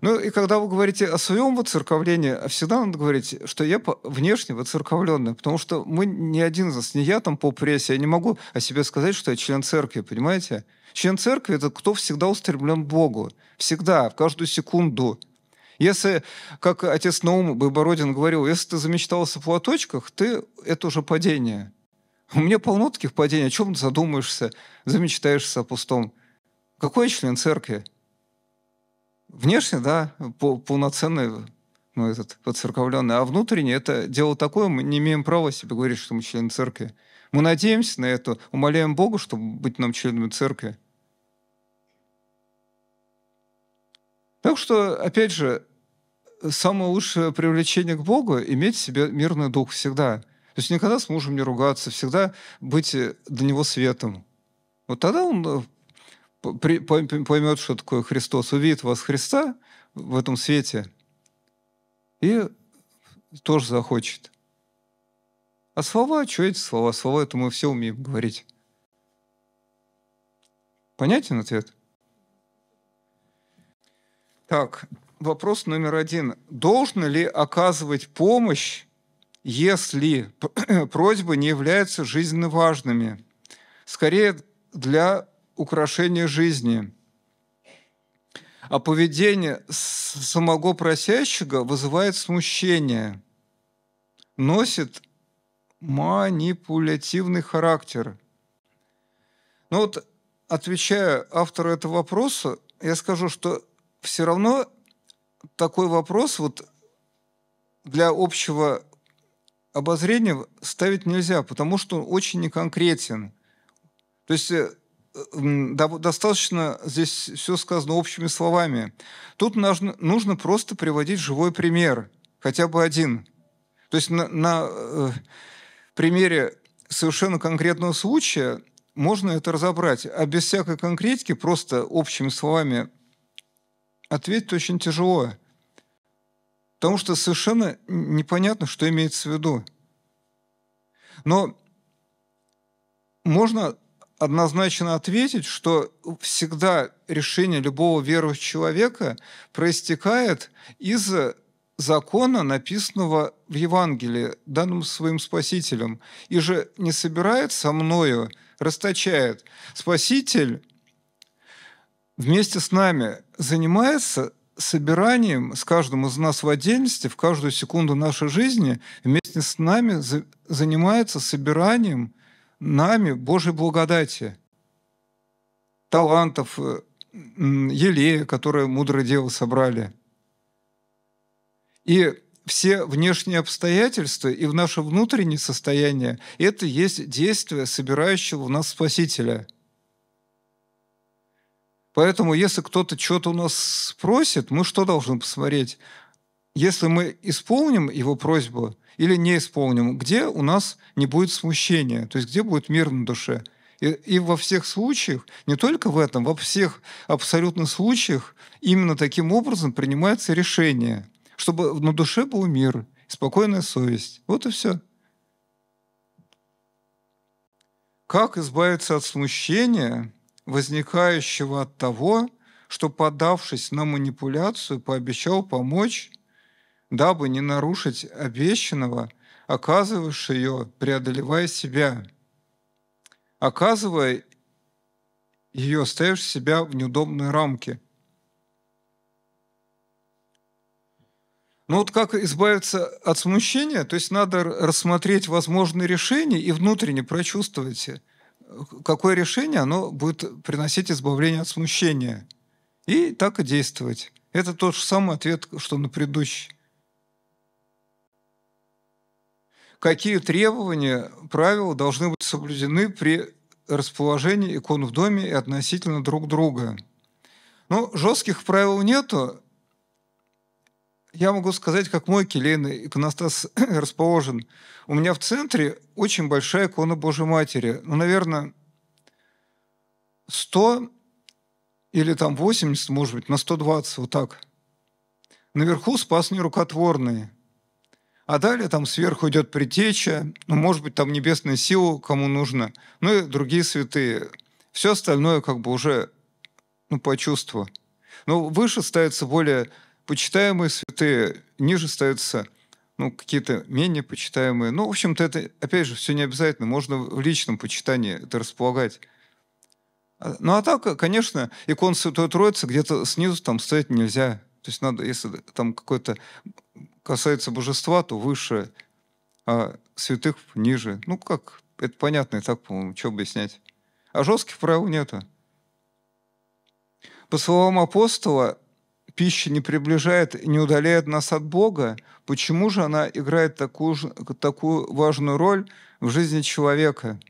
Ну и когда вы говорите о своем воцерковлении, всегда надо говорить, что я внешне воцерковленный, потому что мы не один из нас, не я там по прессе, я не могу о себе сказать, что я член церкви, понимаете? Член церкви — это кто всегда устремлен к Богу. Всегда, в каждую секунду — если, как отец Наум Бойбородин говорил, если ты замечтался в платочках, ты — это уже падение. У меня полно таких падений. О чем ты задумаешься, замечтаешься о пустом? Какой я член церкви? Внешне, да, полноценный, ну, этот, подцерковленный. А внутренне это дело такое, мы не имеем права себе говорить, что мы член церкви. Мы надеемся на это, умоляем Бога, чтобы быть нам членами церкви. Так что, опять же, самое лучшее привлечение к Богу — иметь в себе мирный дух всегда. То есть никогда с мужем не ругаться, всегда быть э, для него светом. Вот тогда он э, поймет, что такое Христос, увидит вас Христа в этом свете и тоже захочет. А слова, что эти слова? Слова — это мы все умеем говорить. Понятен ответ? Так, вопрос номер один. Должно ли оказывать помощь, если просьбы не являются жизненно важными? Скорее, для украшения жизни. А поведение самого просящего вызывает смущение, носит манипулятивный характер. Ну вот, отвечая автору этого вопроса, я скажу, что все равно такой вопрос вот для общего обозрения ставить нельзя, потому что он очень неконкретен. То есть э, достаточно здесь все сказано общими словами. Тут нужно, нужно просто приводить живой пример, хотя бы один. То есть на, на э, примере совершенно конкретного случая можно это разобрать, а без всякой конкретики, просто общими словами ответить очень тяжело, потому что совершенно непонятно, что имеется в виду. Но можно однозначно ответить, что всегда решение любого верующего человека проистекает из закона, написанного в Евангелии, данным своим Спасителем, и же не собирает со мною, расточает. Спаситель вместе с нами занимается собиранием с каждым из нас в отдельности, в каждую секунду нашей жизни, вместе с нами за, занимается собиранием нами Божьей благодати, талантов, э, елея, которые мудрые девы собрали. И все внешние обстоятельства и в наше внутреннее состояние – это есть действие собирающего в нас Спасителя – Поэтому, если кто-то что-то у нас спросит, мы что должны посмотреть? Если мы исполним его просьбу или не исполним, где у нас не будет смущения, то есть где будет мир на душе. И, и во всех случаях, не только в этом, во всех абсолютно случаях именно таким образом принимается решение, чтобы на душе был мир, спокойная совесть. Вот и все. Как избавиться от смущения – возникающего от того, что, подавшись на манипуляцию, пообещал помочь, дабы не нарушить обещанного, оказываешь ее, преодолевая себя. Оказывая ее, ставишь себя в неудобные рамки. Ну вот как избавиться от смущения? То есть надо рассмотреть возможные решения и внутренне прочувствовать э, какое решение оно будет приносить избавление от смущения. И так и действовать. Это тот же самый ответ, что на предыдущий. Какие требования, правила должны быть соблюдены при расположении икон в доме и относительно друг друга? Ну, жестких правил нету, я могу сказать, как мой келейный иконостас расположен. У меня в центре очень большая икона Божьей Матери. Ну, наверное, 100 или там 80, может быть, на 120, вот так. Наверху спас нерукотворные. А далее там сверху идет притеча, ну, может быть, там небесная сила, кому нужно, ну и другие святые. Все остальное как бы уже ну, по чувству. Но ну, выше ставится более почитаемые святые, ниже ставятся ну, какие-то менее почитаемые. Ну, в общем-то, это, опять же, все не обязательно. Можно в личном почитании это располагать. А, ну, а так, конечно, икон Святой Троицы где-то снизу там стоять нельзя. То есть надо, если там какое-то касается божества, то выше, а святых ниже. Ну, как? Это понятно и так, по-моему, что объяснять. А жестких правил нету. По словам апостола, пища не приближает и не удаляет нас от Бога, почему же она играет такую, такую важную роль в жизни человека?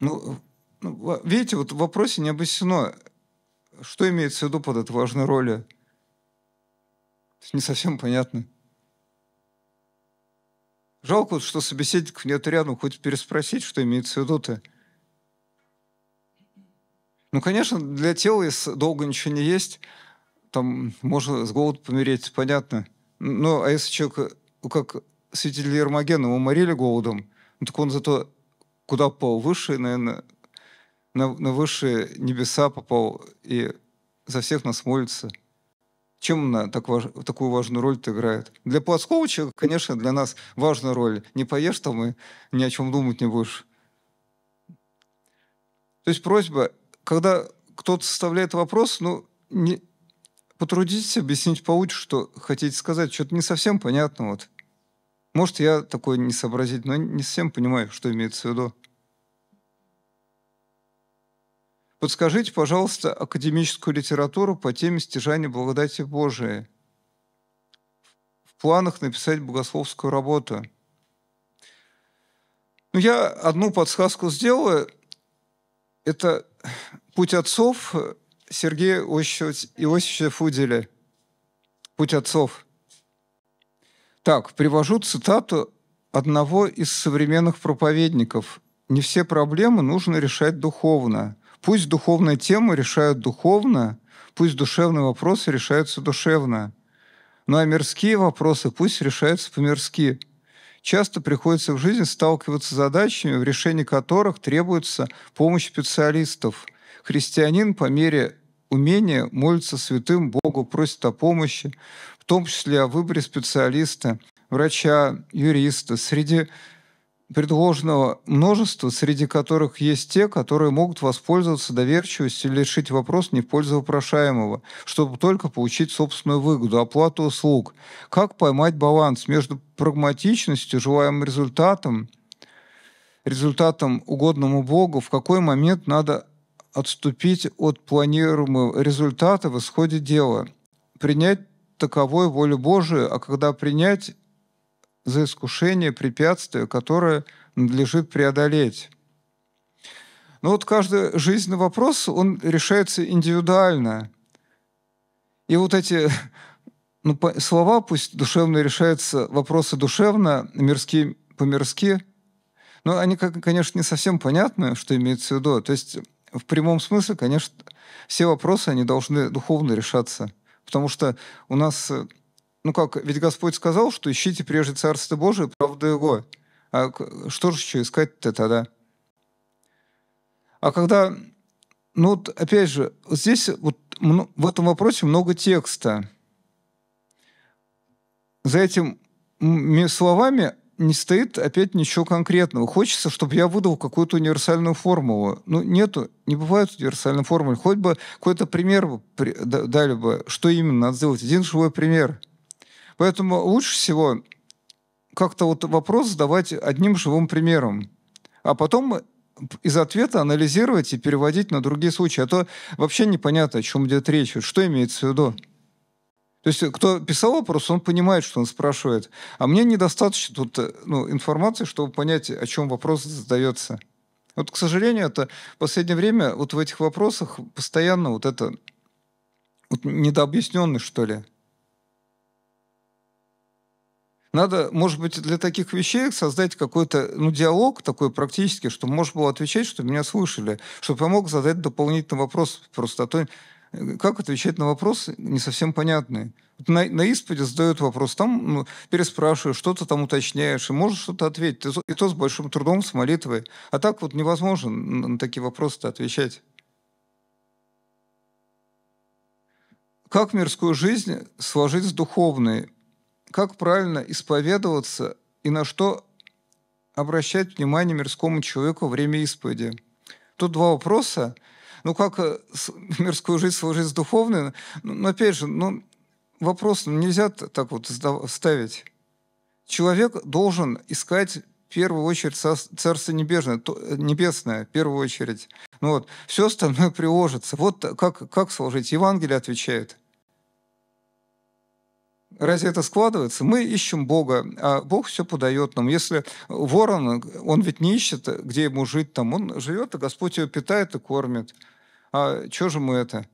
Ну, ну видите, вот в вопросе не объяснено, что имеется в виду под этой важной ролью. Не совсем понятно. Жалко, что собеседников нет рядом, хоть переспросить, что имеется в виду-то. Ну, конечно, для тела, если долго ничего не есть, там можно с голоду помереть, понятно. Но а если человек, э, как святитель Ермогена, его морили голодом, ну, так он зато куда попал выше, наверное, на, на высшие небеса попал и за всех нас молится. Чем она так важ, такую важную роль-то играет? Для плотского человека, конечно, для нас важная роль. Не поешь там и ни о чем думать не будешь. То есть просьба когда кто-то составляет вопрос, ну, не... потрудитесь объяснить получше, что хотите сказать. Что-то не совсем понятно. Вот. Может, я такое не сообразить, но не совсем понимаю, что имеется в виду. Подскажите, пожалуйста, академическую литературу по теме стяжания благодати Божией. В планах написать богословскую работу. Ну, я одну подсказку сделаю – это «Путь отцов» Сергея Иосифовича, Иосифовича Фуделя. «Путь отцов». Так, привожу цитату одного из современных проповедников. «Не все проблемы нужно решать духовно. Пусть духовные темы решают духовно, пусть душевные вопросы решаются душевно. Ну а мирские вопросы пусть решаются по-мирски» часто приходится в жизни сталкиваться с задачами, в решении которых требуется помощь специалистов. Христианин по мере умения молится святым Богу, просит о помощи, в том числе о выборе специалиста, врача, юриста. Среди предложено множество, среди которых есть те, которые могут воспользоваться доверчивостью или решить вопрос не в пользу вопрошаемого, чтобы только получить собственную выгоду, оплату услуг. Как поймать баланс между прагматичностью, желаемым результатом, результатом угодному Богу, в какой момент надо отступить от планируемого результата в исходе дела, принять таковой волю Божию, а когда принять за искушение, препятствие, которое надлежит преодолеть. Но вот каждый жизненный вопрос, он решается индивидуально. И вот эти ну, слова, пусть душевно решаются вопросы душевно, мирские по-мирски, но они, конечно, не совсем понятны, что имеется в виду. То есть в прямом смысле, конечно, все вопросы, они должны духовно решаться. Потому что у нас э, ну как, ведь Господь сказал, что ищите прежде Царство Божие, правда Его. А что же еще искать-то тогда? А когда, ну вот опять же, здесь вот в этом вопросе много текста. За этими словами не стоит опять ничего конкретного. Хочется, чтобы я выдал какую-то универсальную формулу. Ну, нету, не бывает универсальной формулы. Хоть бы какой-то пример дали бы, что именно надо сделать. Один живой пример – Поэтому лучше всего как-то вот вопрос задавать одним живым примером, а потом из ответа анализировать и переводить на другие случаи. А то вообще непонятно, о чем идет речь, что имеется в виду. То есть э, кто писал вопрос, он понимает, что он спрашивает. А мне недостаточно тут э, ну, информации, чтобы понять, о чем вопрос задается. Вот, к сожалению, это в последнее время вот в этих вопросах постоянно вот это вот недообъясненный, что ли. Надо, может быть, для таких вещей создать какой-то ну, диалог такой практический, чтобы можно было отвечать, чтобы меня слышали, чтобы я мог задать дополнительный вопрос просто о том, э, как отвечать на вопросы не совсем понятные. На, на исповеди задают вопрос, там ну, переспрашиваешь, что-то там уточняешь, и можешь что-то ответить. И, то с большим трудом, с молитвой. А так вот невозможно на, на такие вопросы отвечать. Как мирскую жизнь сложить с духовной? как правильно исповедоваться и на что обращать внимание мирскому человеку во время исповеди. Тут два вопроса. Ну, как э, мирскую жизнь сложить с духовной? Но, ну, ну, опять же, ну, вопрос ну, нельзя так вот ставить. Человек должен искать в первую очередь Царство Небесное, э, небесное в первую очередь. Ну, вот. Все остальное приложится. Вот э, как, как сложить. Евангелие отвечает – Разве это складывается? Мы ищем Бога, а Бог все подает нам. Если ворон, он ведь не ищет, где ему жить там, он живет, а Господь его питает и кормит. А что же мы это?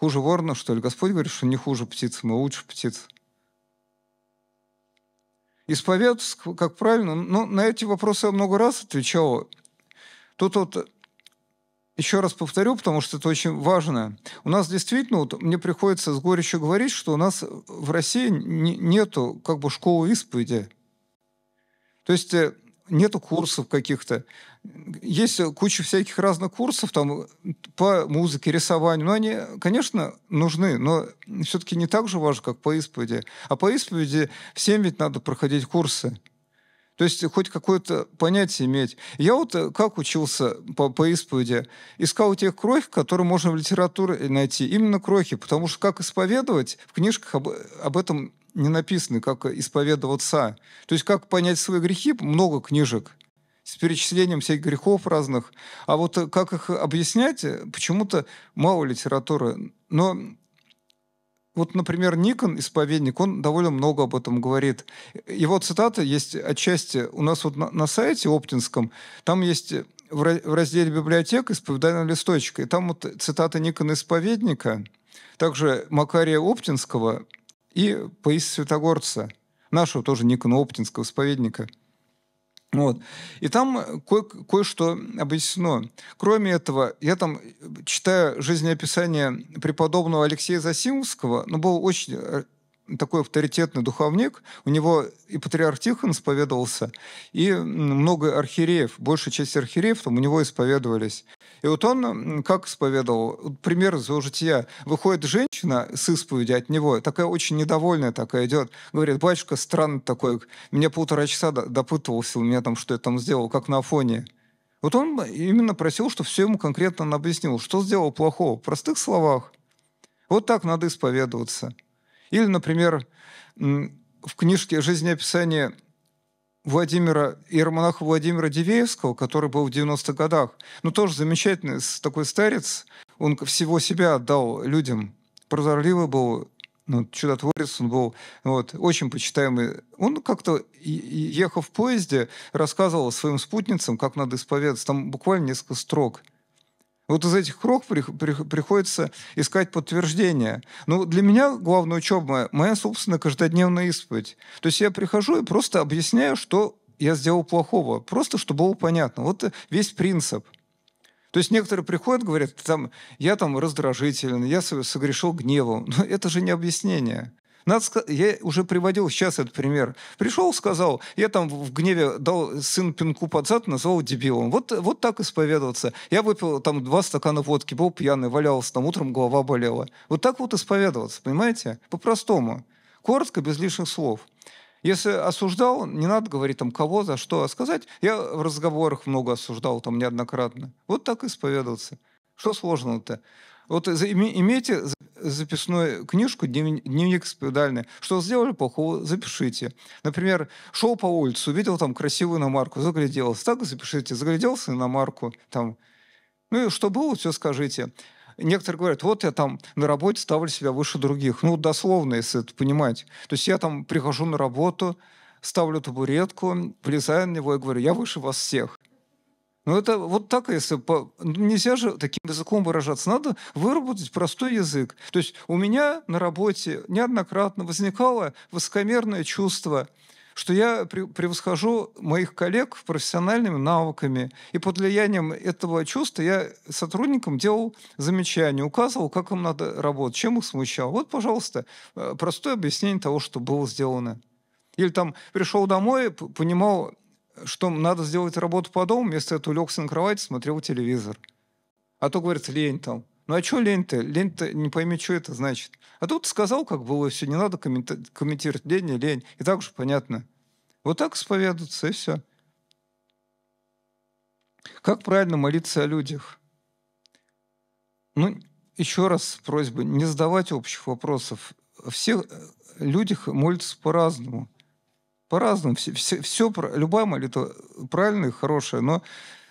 Хуже ворона, что ли? Господь говорит, что не хуже птицы, мы лучше птиц. Исповедоваться, как правильно, ну, на эти вопросы я много раз отвечал. Тут вот еще раз повторю, потому что это очень важно. У нас действительно, вот мне приходится с горечью говорить, что у нас в России не, нету как бы школы исповеди. То есть э, нету курсов каких-то. Есть э, куча всяких разных курсов там, по музыке, рисованию. Но они, конечно, нужны, но все-таки не так же важно, как по исповеди. А по исповеди всем ведь надо проходить курсы. То есть хоть какое-то понятие иметь. Я вот э, как учился по, по исповеди? Искал тех крохи, которые можно в литературе э, найти. Именно крохи, потому что как исповедовать, в книжках об, об этом не написано, как исповедоваться. То есть как понять свои грехи, много книжек с перечислением всех грехов разных. А вот э, как их объяснять, почему-то мало литературы. Но вот, например, Никон, исповедник, он довольно много об этом говорит. Его цитата есть отчасти у нас вот на, на сайте Оптинском, там есть э, в, в разделе «Библиотека» исповедальная листочка, и там вот цитата Никона Исповедника, также Макария Оптинского и Паиса Святогорца, нашего тоже Никона Оптинского, исповедника – вот. И там э, ко- кое-что объяснено. Кроме этого, я там э, читаю жизнеописание преподобного Алексея Засимовского, но ну, был очень э, такой авторитетный духовник, у него и патриарх Тихон исповедовался, и много архиереев, большая часть архиереев там у него исповедовались. И вот он, как исповедовал, пример из его жития. Выходит женщина с исповеди от него, такая очень недовольная такая идет. Говорит, батюшка, странно такой, меня полтора часа допытывался у меня там, что я там сделал, как на фоне. Вот он именно просил, что все ему конкретно он объяснил, что сделал плохого, в простых словах. Вот так надо исповедоваться. Или, например, в книжке «Жизнеописание Владимира, иеромонаха Владимира Дивеевского, который был в 90-х годах. Ну, тоже замечательный такой старец. Он всего себя отдал людям. Прозорливый был, ну, чудотворец он был, вот, очень почитаемый. Он как-то, ехал в поезде, рассказывал своим спутницам, как надо исповедоваться. Там буквально несколько строк – вот из этих крох при, при, приходится искать подтверждение. Ну для меня главная учеба — моя собственная каждодневная исповедь. То есть я прихожу и просто объясняю, что я сделал плохого. Просто, чтобы было понятно. Вот весь принцип. То есть некоторые приходят, говорят, там, я там раздражителен, я согрешил гневом. Но это же не объяснение. Надо, я уже приводил сейчас этот пример. Пришел, сказал, я там в гневе дал сын пинку под зад, назвал дебилом. Вот, вот так исповедоваться. Я выпил там два стакана водки, был пьяный, валялся там утром, голова болела. Вот так вот исповедоваться, понимаете? По-простому. Коротко, без лишних слов. Если осуждал, не надо говорить там кого, за что, а сказать, я в разговорах много осуждал там неоднократно. Вот так исповедоваться. Что сложного-то? Вот имейте записную книжку, дневник спидальный. Что сделали плохого, запишите. Например, шел по улице, увидел там красивую иномарку, загляделся. Так запишите, загляделся иномарку. Там. Ну и что было, все скажите. Некоторые говорят, вот я там на работе ставлю себя выше других. Ну, дословно, если это понимать. То есть я там прихожу на работу, ставлю табуретку, влезаю на него и говорю, я выше вас всех. Ну, это вот так, если... По... Ну, нельзя же таким языком выражаться. Надо выработать простой язык. То есть у меня на работе неоднократно возникало высокомерное чувство, что я превосхожу моих коллег профессиональными навыками. И под влиянием этого чувства я сотрудникам делал замечания, указывал, как им надо работать, чем их смущал. Вот, пожалуйста, э, простое объяснение того, что было сделано. Или там пришел домой, понимал, что надо сделать работу по дому, вместо этого легся на кровать, смотрел телевизор. А то, говорит, лень там. Ну а что лень-то? Лень-то не пойми, что это значит. А тут сказал, как было, все, не надо коммент- комментировать. Лень, не лень. И так же понятно. Вот так исповедуются и все. Как правильно молиться о людях? Ну, еще раз просьба, не задавать общих вопросов. Все э, людях молятся по-разному. По-разному. Все, все, все, любая молитва э, правильная, хорошая, но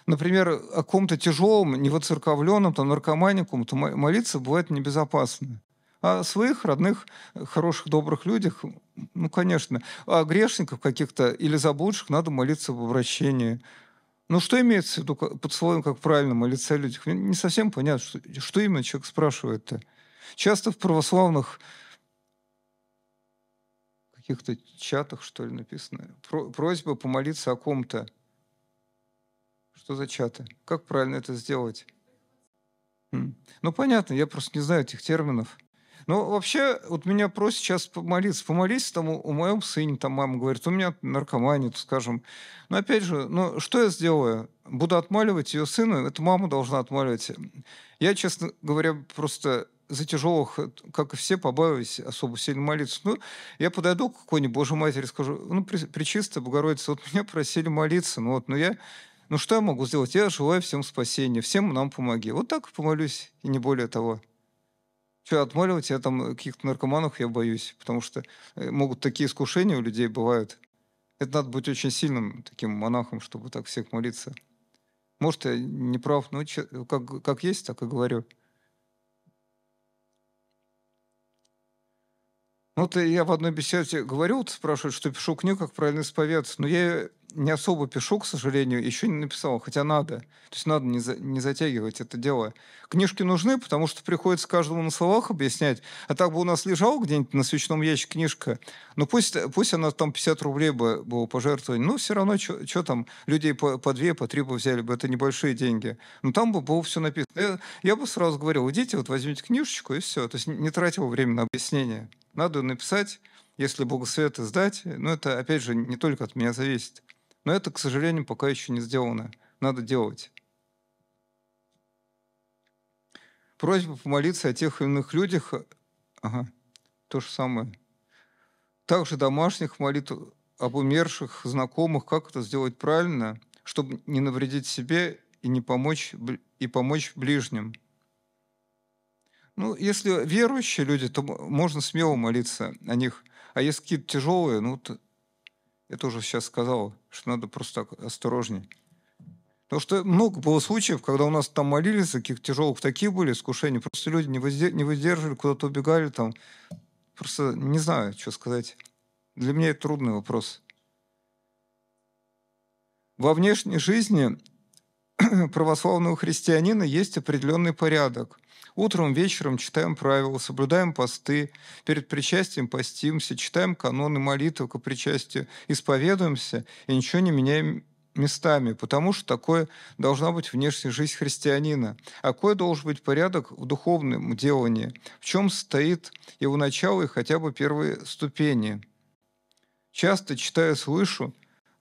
например, о ком-то тяжелом, невоцерковленном, там, наркомане то молиться бывает небезопасно. А своих родных, э, хороших, добрых людях, ну, конечно. А грешников каких-то или заблудших надо молиться в обращении. Ну, что имеется в виду под словом, как правильно молиться о людях? Мне не совсем понятно, что, что именно человек спрашивает-то. Часто в православных каких-то чатах, что ли, написано. Про просьба помолиться о ком-то. Что за чаты? Как правильно это сделать? Хм. Ну, понятно, я просто не знаю этих терминов. Но вообще, вот меня просят сейчас помолиться. Помолись там у, у моем сыне, там мама говорит, у меня наркомания, скажем. Но опять же, ну что я сделаю? Буду отмаливать ее сына, это мама должна отмаливать. Я, честно говоря, просто за тяжелых, э, как и все, побаиваюсь особо сильно молиться. Ну, я подойду к какой-нибудь Божьей Матери, скажу, ну, Пречистая Богородица, вот меня просили молиться, ну вот, но ну я ну что я могу сделать? Я желаю всем спасения, всем нам помоги. Вот так помолюсь, и не более того. Что, отмаливать я там э, каких-то наркоманов я боюсь, потому что э, могут такие искушения у людей бывают. Это надо быть очень сильным таким монахом, чтобы так всех молиться. Может, я не прав, но как, как есть, так и говорю. Вот ну, я в одной беседе говорю, вот спрашивают, что пишу книгу, как правильно исповедоваться. Но я не особо пишу, к сожалению, еще не написал, хотя надо. То есть надо не, за, не затягивать это дело. Книжки нужны, потому что приходится каждому на словах объяснять. А так бы у нас лежала где-нибудь на свечном ящике книжка, ну пусть, пусть она там 50 рублей бы было пожертвование, ну все равно, что там, людей по, по 2, по 3 бы взяли бы, это небольшие деньги. Но ну, там бы было все написано. Я, я бы сразу говорил, идите, вот возьмите книжечку и все. То есть не тратил время на объяснение. Надо написать, если благословят издать, но это, опять же, не только от меня зависит. Но это, к сожалению, пока еще не сделано. Надо делать. Просьба помолиться о тех или иных людях. Ага, то же самое. Также домашних молитв об умерших, знакомых, как это сделать правильно, чтобы не навредить себе и не помочь, и помочь ближним – ну, если верующие люди, то можно смело молиться о них. А если какие-то тяжелые, ну, то... я тоже сейчас сказал, что надо просто так осторожнее. Потому что много было случаев, когда у нас там молились, таких тяжелых такие были искушения, просто люди не, возде... не выдерживали, куда-то убегали там. Просто не знаю, что сказать. Для меня это трудный вопрос. Во внешней жизни православного христианина есть определенный порядок. Утром, вечером читаем правила, соблюдаем посты, перед причастием постимся, читаем каноны молитвы к причастию, исповедуемся и ничего не меняем местами, потому что такое должна быть внешняя жизнь христианина. А какой должен быть порядок в духовном делании? В чем стоит его начало и хотя бы первые ступени? Часто, читая, слышу,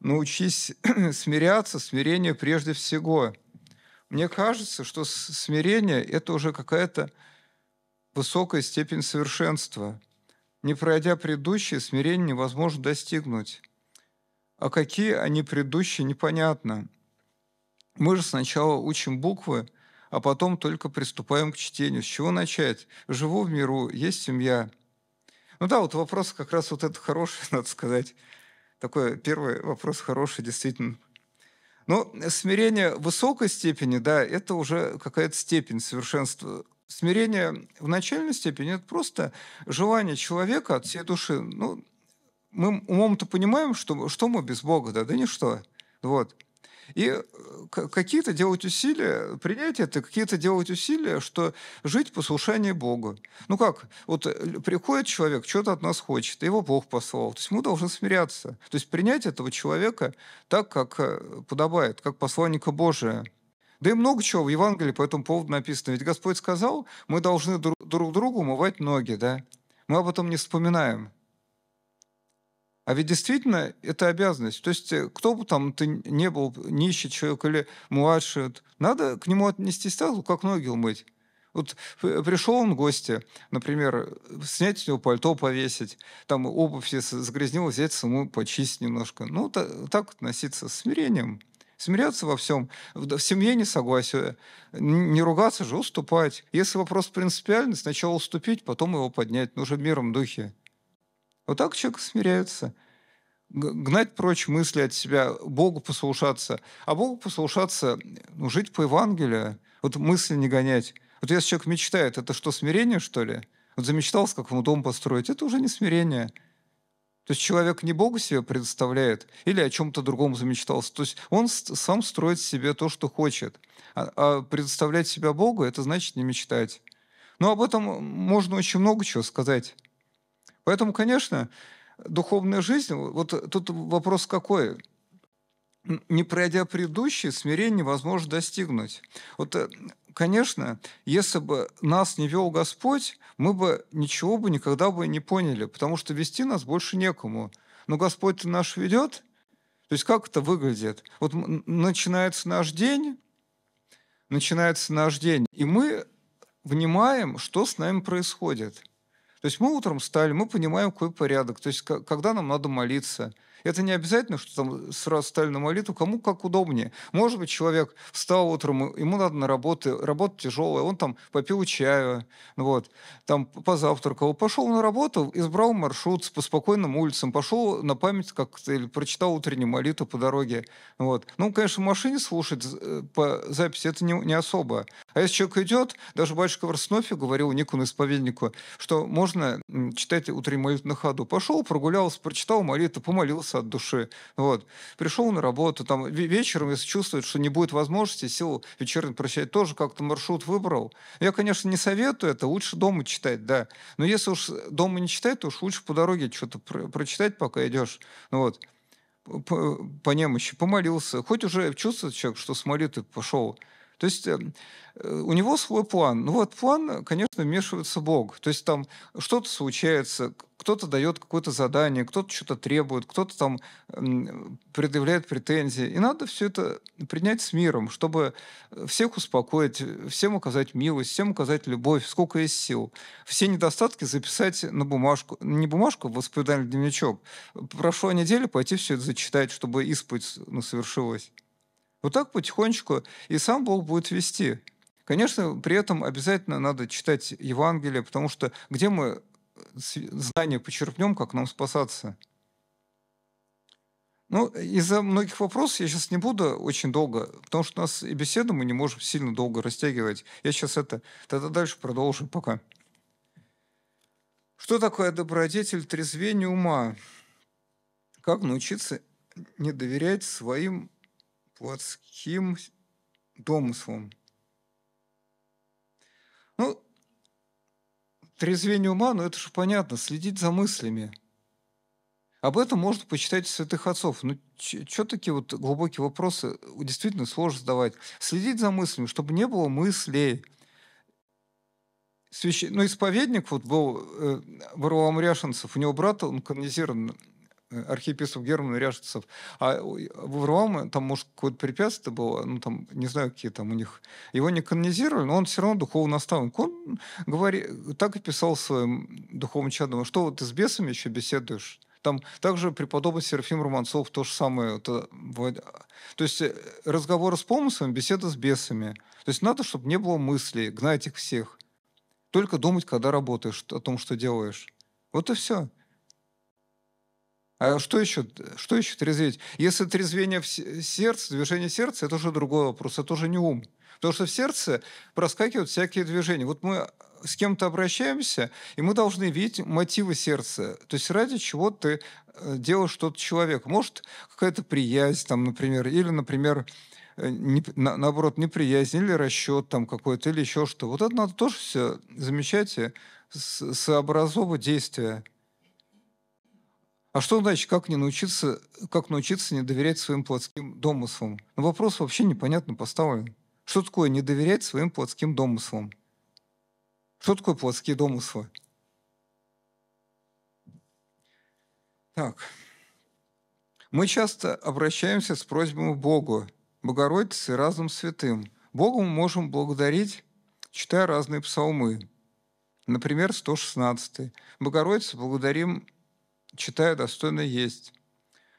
научись смиряться, смирение прежде всего. Мне кажется, что смирение – это уже какая-то высокая степень совершенства. Не пройдя предыдущие, смирение невозможно достигнуть. А какие они предыдущие, непонятно. Мы же сначала учим буквы, а потом только приступаем к чтению. С чего начать? Живу в миру, есть семья. Ну да, вот вопрос как раз вот этот хороший, надо сказать. Такой первый вопрос хороший, действительно. Но ну, смирение высокой степени, да, это уже какая-то степень совершенства. Смирение в начальной степени – это просто желание человека от всей души. Ну, мы умом-то понимаем, что, что мы без Бога, да, да ничто. Вот. И э, какие-то делать усилия, принять это, какие-то делать усилия, что жить послушание Богу. Ну как, вот э, приходит человек, что-то от нас хочет, его Бог послал. То есть мы должны смиряться. То есть принять этого человека так, как э, подобает, как посланника Божия. Да и много чего в Евангелии по этому поводу написано. Ведь Господь сказал, мы должны друг другу умывать ноги, да? Мы об этом не вспоминаем. А ведь действительно это обязанность. То есть э, кто бы там ты не был, нищий человек или младший, надо к нему отнестись так, как ноги умыть. Вот пришел он в гости, например, снять у него пальто, повесить, там обувь все загрязнила, взять саму, почистить немножко. Ну, та, так относиться с смирением. Смиряться во всем, в семье не согласие, не ругаться же, уступать. Если вопрос принципиальный, сначала уступить, потом его поднять, но ну, уже в миром духе. Вот так человек смиряется. Гнать прочь мысли от себя, Богу послушаться. А Богу послушаться, ну, жить по Евангелию, вот мысли не гонять. Вот если человек мечтает, это что, смирение, что ли? Вот замечтался, как ему дом построить, это уже не смирение. То есть человек не Богу себе предоставляет или о чем-то другом замечтался. То есть он сам строит себе то, что хочет. А, а предоставлять себя Богу – это значит не мечтать. Но об этом можно очень много чего сказать. Поэтому, конечно, духовная жизнь, вот тут вопрос какой? Не пройдя предыдущий, смирение невозможно достигнуть. Вот, э, конечно, если бы нас не вел Господь, мы бы ничего бы никогда бы не поняли, потому что вести нас больше некому. Но Господь наш ведет, то есть как это выглядит? Вот начинается наш день, начинается наш день, и мы внимаем, что с нами происходит – то есть мы утром встали, мы понимаем, какой порядок, то есть когда нам надо молиться – это не обязательно, что там сразу стали на молитву, кому как удобнее. Может быть, человек встал утром, ему надо на работу, работа тяжелая, он там попил чаю, вот, там позавтракал, пошел на работу, избрал маршрут по спокойным улицам, пошел на память как-то или прочитал утреннюю молитву по дороге. Вот. Ну, конечно, в машине слушать э, по записи это не, не особо. А если человек идет, даже батюшка Варснофе говорил Никону исповеднику, что можно читать утреннюю молитву на ходу. Пошел, прогулялся, прочитал молитву, помолился, улыбался от души. Вот. Пришел на работу, там вечером, если чувствует, что не будет возможности, сел вечерний прочитать, тоже как-то маршрут выбрал. Я, конечно, не советую это, лучше дома читать, да. Но если уж дома не читать, то уж лучше по дороге что-то про- прочитать, пока идешь. Ну вот по, по немощи, помолился. Хоть уже чувствует человек, что с молитвы пошел то есть эм, э, у него свой план. Ну вот план, конечно, вмешивается Бог. То есть там что-то случается, кто-то дает какое-то задание, кто-то что-то требует, кто-то там предъявляет претензии. И надо все это принять с миром, чтобы э, всех успокоить, всем оказать милость, всем оказать любовь, сколько есть сил. Все недостатки записать на бумажку, не бумажку, а воспоминальный дневничок. Прошло неделю пойти все это зачитать, чтобы исповедь ну, совершилась. Вот так потихонечку и сам Бог будет вести. Конечно, при этом обязательно надо читать Евангелие, потому что где мы э, знания почерпнем, как нам спасаться? Ну, из-за многих вопросов я сейчас не буду очень долго, потому что у нас и беседу мы не можем сильно долго растягивать. Я сейчас это тогда дальше продолжу пока. Что такое добродетель трезвения ума? Как научиться не доверять своим плотским домыслом. Ну, трезвение ума, ну это же понятно, следить за мыслями. Об этом можно почитать святых отцов. Ну, что такие вот глубокие вопросы действительно сложно задавать? Следить за мыслями, чтобы не было мыслей. Священ... Ну, исповедник вот был э, Варлам Ряшенцев, у него брат, он канонизирован архиепископ Герман Ряжцев. А в Варламе, там, может, какое-то препятствие было, ну, там, не знаю, какие там у них. Его не канонизировали, но он все равно духовный наставник. Он говорит, так и писал своим духовным чадом, что вот ты с бесами еще беседуешь? Там также преподобный Серафим Романцов то же самое. То, есть э, разговор с помыслами, беседа с бесами. То есть надо, чтобы не было мыслей, гнать их всех. Только думать, когда работаешь, о том, что делаешь. Вот и все. А что еще, что еще трезветь? Если трезвение в сердце, движение сердца, это уже другой вопрос, это уже не ум. Потому что в сердце проскакивают всякие движения. Вот мы с кем-то обращаемся, и мы должны видеть мотивы сердца. То есть ради чего ты э, делаешь что-то человеку. Может, какая-то приязнь, там, например, или, например, э, не, на, наоборот, неприязнь или расчет там какой-то, или еще что. Вот это надо тоже все замечать и сообразовывать действия. А что значит, как не научиться, как научиться не доверять своим плотским домыслам? Но вопрос вообще непонятно поставлен. Что такое не доверять своим плотским домыслам? Что такое плотские домыслы? Так. Мы часто обращаемся с просьбами к Богу, Богородице и разным святым. Богу мы можем благодарить, читая разные псалмы. Например, 116. Богородице благодарим читая, достойно есть.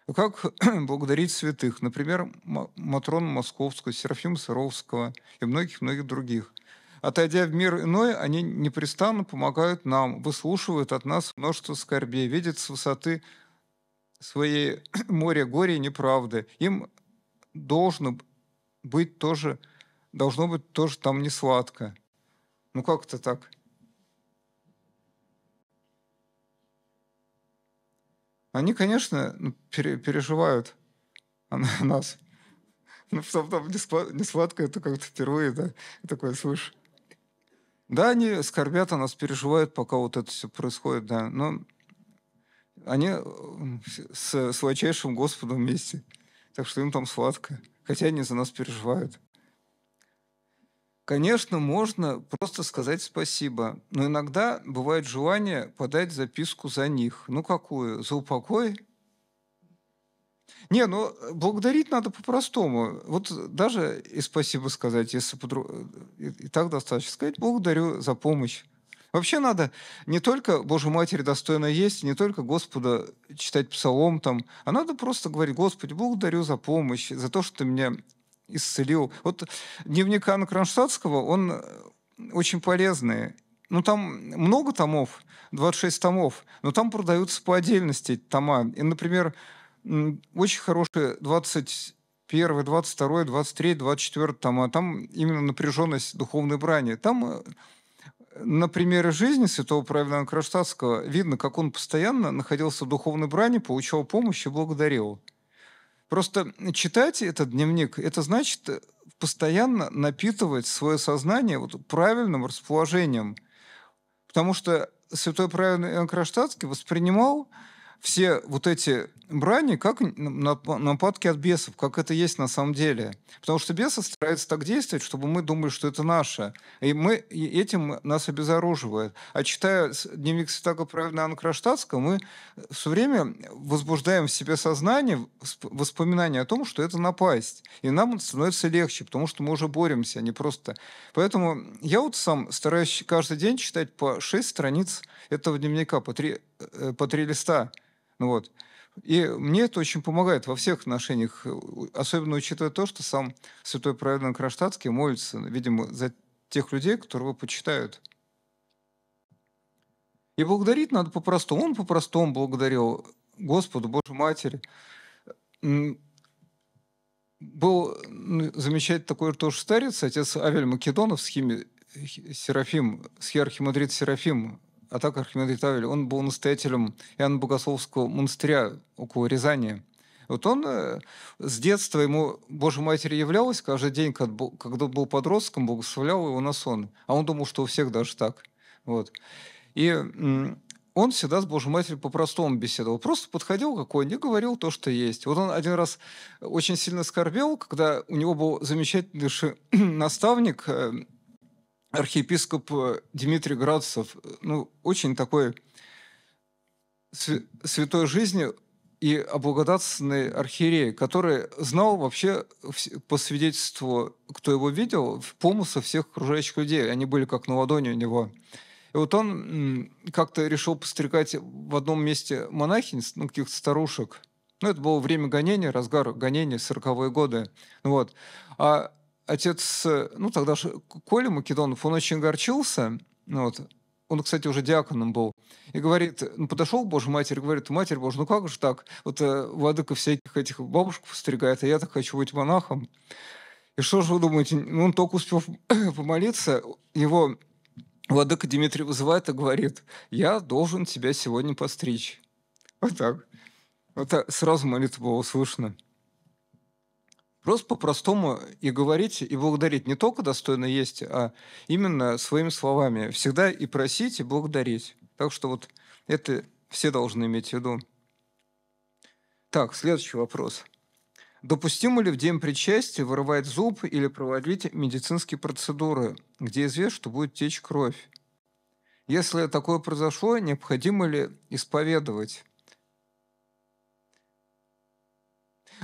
Ну, как благодарить святых, например, Матрону Московскую, Серафима Сыровского и многих-многих других. Отойдя в мир иной, они непрестанно помогают нам, выслушивают от нас множество скорбей, видят с высоты своей море горя и неправды. Им должно быть тоже, должно быть тоже там не сладко. Ну как это так? они, конечно, ну, пере, переживают о нас. Ну, потом, потом несладко, это как-то впервые, да, такое слышишь. Да, они скорбят о нас, переживают, пока вот это все происходит, да. Но они с сладчайшим Господом вместе. Так что им там сладко. Хотя они за нас переживают. Конечно, можно просто сказать спасибо, но иногда бывает желание подать записку за них. Ну какую? За упокой? Не, ну э, благодарить надо по-простому. Вот даже и спасибо сказать, если подру... Э, и, и так достаточно сказать, благодарю за помощь. Вообще надо не только Божью Матери достойно есть, не только Господа читать псалом там, а надо просто говорить, Господи, благодарю за помощь, за то, что ты меня исцелил. Вот дневник Анна Кронштадтского, он э, очень полезный. Ну, там много томов, 26 томов, но там продаются по отдельности тома. И, например, очень хорошие 21, 22, 23, 24 тома. Там именно напряженность духовной брани. Там э, на примере жизни святого праведного Кронштадтского видно, как он постоянно находился в духовной брани, получал помощь и благодарил. Просто читать этот дневник, это значит э, постоянно напитывать свое сознание вот правильным расположением. Потому что святой праведный Иоанн Кронштадтский воспринимал все вот эти брани, как нападки от бесов, как это есть на самом деле. Потому что бесы стараются так действовать, чтобы мы думали, что это наше. И мы и этим нас обезоруживают А читая дневник Святого Правильного Кронштадтского, мы все время возбуждаем в себе сознание, воспоминание о том, что это напасть. И нам становится легче, потому что мы уже боремся, а не просто... Поэтому я вот сам стараюсь каждый день читать по 6 страниц этого дневника, по 3, э, по 3 листа. Ну, вот. И мне это очень помогает во всех отношениях, э, особенно учитывая то, что сам святой Праведный Кронштадтский молится, видимо, за тех людей, которые его почитают. И благодарить надо по-простому. Он по-простому благодарил Господу, Божью Матери. Был замечать такой тоже старец, отец Авель Македонов, с хими Серафим, с схиархимандрит Серафим а так Архимед Тавель, он был настоятелем Иоанна Богословского монастыря около Рязани. Вот он э, с детства, ему Божья Матерь являлась каждый день, когда был подростком, благословлял его на сон. А он думал, что у всех даже так. Вот. И он всегда с Божьей Матерью по-простому беседовал. Просто подходил какой-нибудь и говорил то, что есть. Вот он один раз очень сильно скорбел, когда у него был замечательный наставник э, архиепископ э, Дмитрий Градцев, э, ну, очень такой святой жизни и облагодатственный архиерей, который знал вообще по свидетельству, кто его видел, помыслы всех окружающих людей. Они были как на ладони у него. И вот он как-то решил постригать в одном месте монахинь, ну, каких-то старушек. Ну, это было время гонения, разгар гонения, 40-е годы. Вот. А отец, ну тогда же Коля Македонов, он очень огорчился. Ну, вот, он, кстати, уже диаконом был, и говорит, ну, подошел боже, Матерь, говорит, Матерь боже, ну как же так? Вот э, владыка всяких этих бабушек постригает, а я так хочу быть монахом. И что же вы думаете? Ну, он только успел помолиться, его владыка Дмитрий вызывает и говорит, я должен тебя сегодня постричь. Вот так. Вот так. Э, сразу молитва была услышана. Просто по-простому и говорить, и благодарить. Не только достойно есть, а именно своими словами. Всегда и просить, и благодарить. Так что вот это все должны иметь в виду. Так, следующий вопрос. Допустимо ли в день причастия вырывать зуб или проводить медицинские процедуры, где известно, что будет течь кровь? Если такое произошло, необходимо ли исповедовать?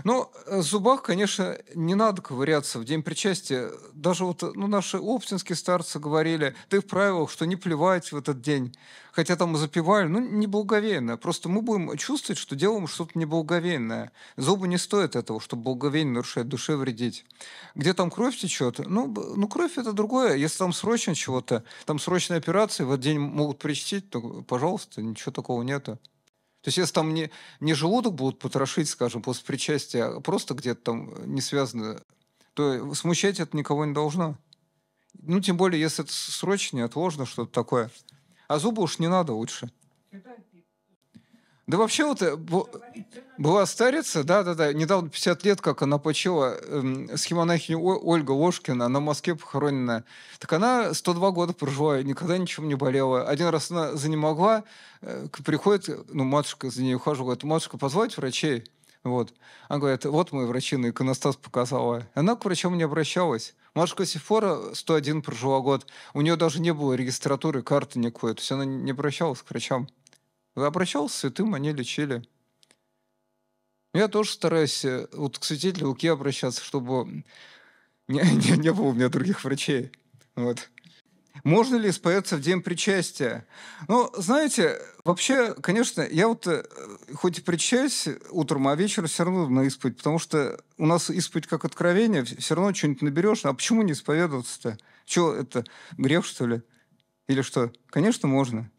Ну, э, в зубах, конечно, не надо ковыряться в день причастия. Даже вот э, ну, наши оптинские старцы говорили, ты в правилах, что не плевать в этот день. Хотя там и запивали, ну, неблаговейно. Просто мы будем чувствовать, что делаем что-то неблаговейное. Зубы не стоят этого, чтобы благовейно нарушать душе вредить. Где там кровь течет? Ну, ну кровь это другое. Если там срочно чего-то, там срочные операции в этот день могут причтить, то, пожалуйста, ничего такого нету. То есть если там не, не желудок будут потрошить, скажем, после причастия, а просто где-то там э, не связано, то смущать это никого не должно. Ну, тем более, если это срочно, неотложно, что-то такое. А зубы уж не надо лучше. Да вообще вот э, была старица, да-да-да, недавно 50 лет, как она почила, э, эм, схемонахиня Ольга Ложкина, она в Москве похоронена. Так она 102 года прожила, никогда ничем не болела. Один раз она за не могла, э, приходит, ну, матушка за ней ухаживала, говорит, матушка, позвать врачей? Вот. Она говорит, вот мой врачи на иконостас показала. Она к врачам не обращалась. Машка Сифора 101 прожила год. У нее даже не было регистратуры, карты никакой. То есть она не обращалась к врачам. Вы обращался к святым, они лечили. Я тоже стараюсь э, вот к святителю Луки обращаться, чтобы не, не, не было у меня других врачей. Вот. Можно ли исповедаться в день причастия? Ну, знаете, вообще, конечно, я вот э, хоть и причаюсь, утром, а вечером все равно на исповедь, потому что у нас исповедь как откровение, все равно что-нибудь наберешь. А почему не исповедоваться-то? Что это, грех, что ли? Или что? Конечно, можно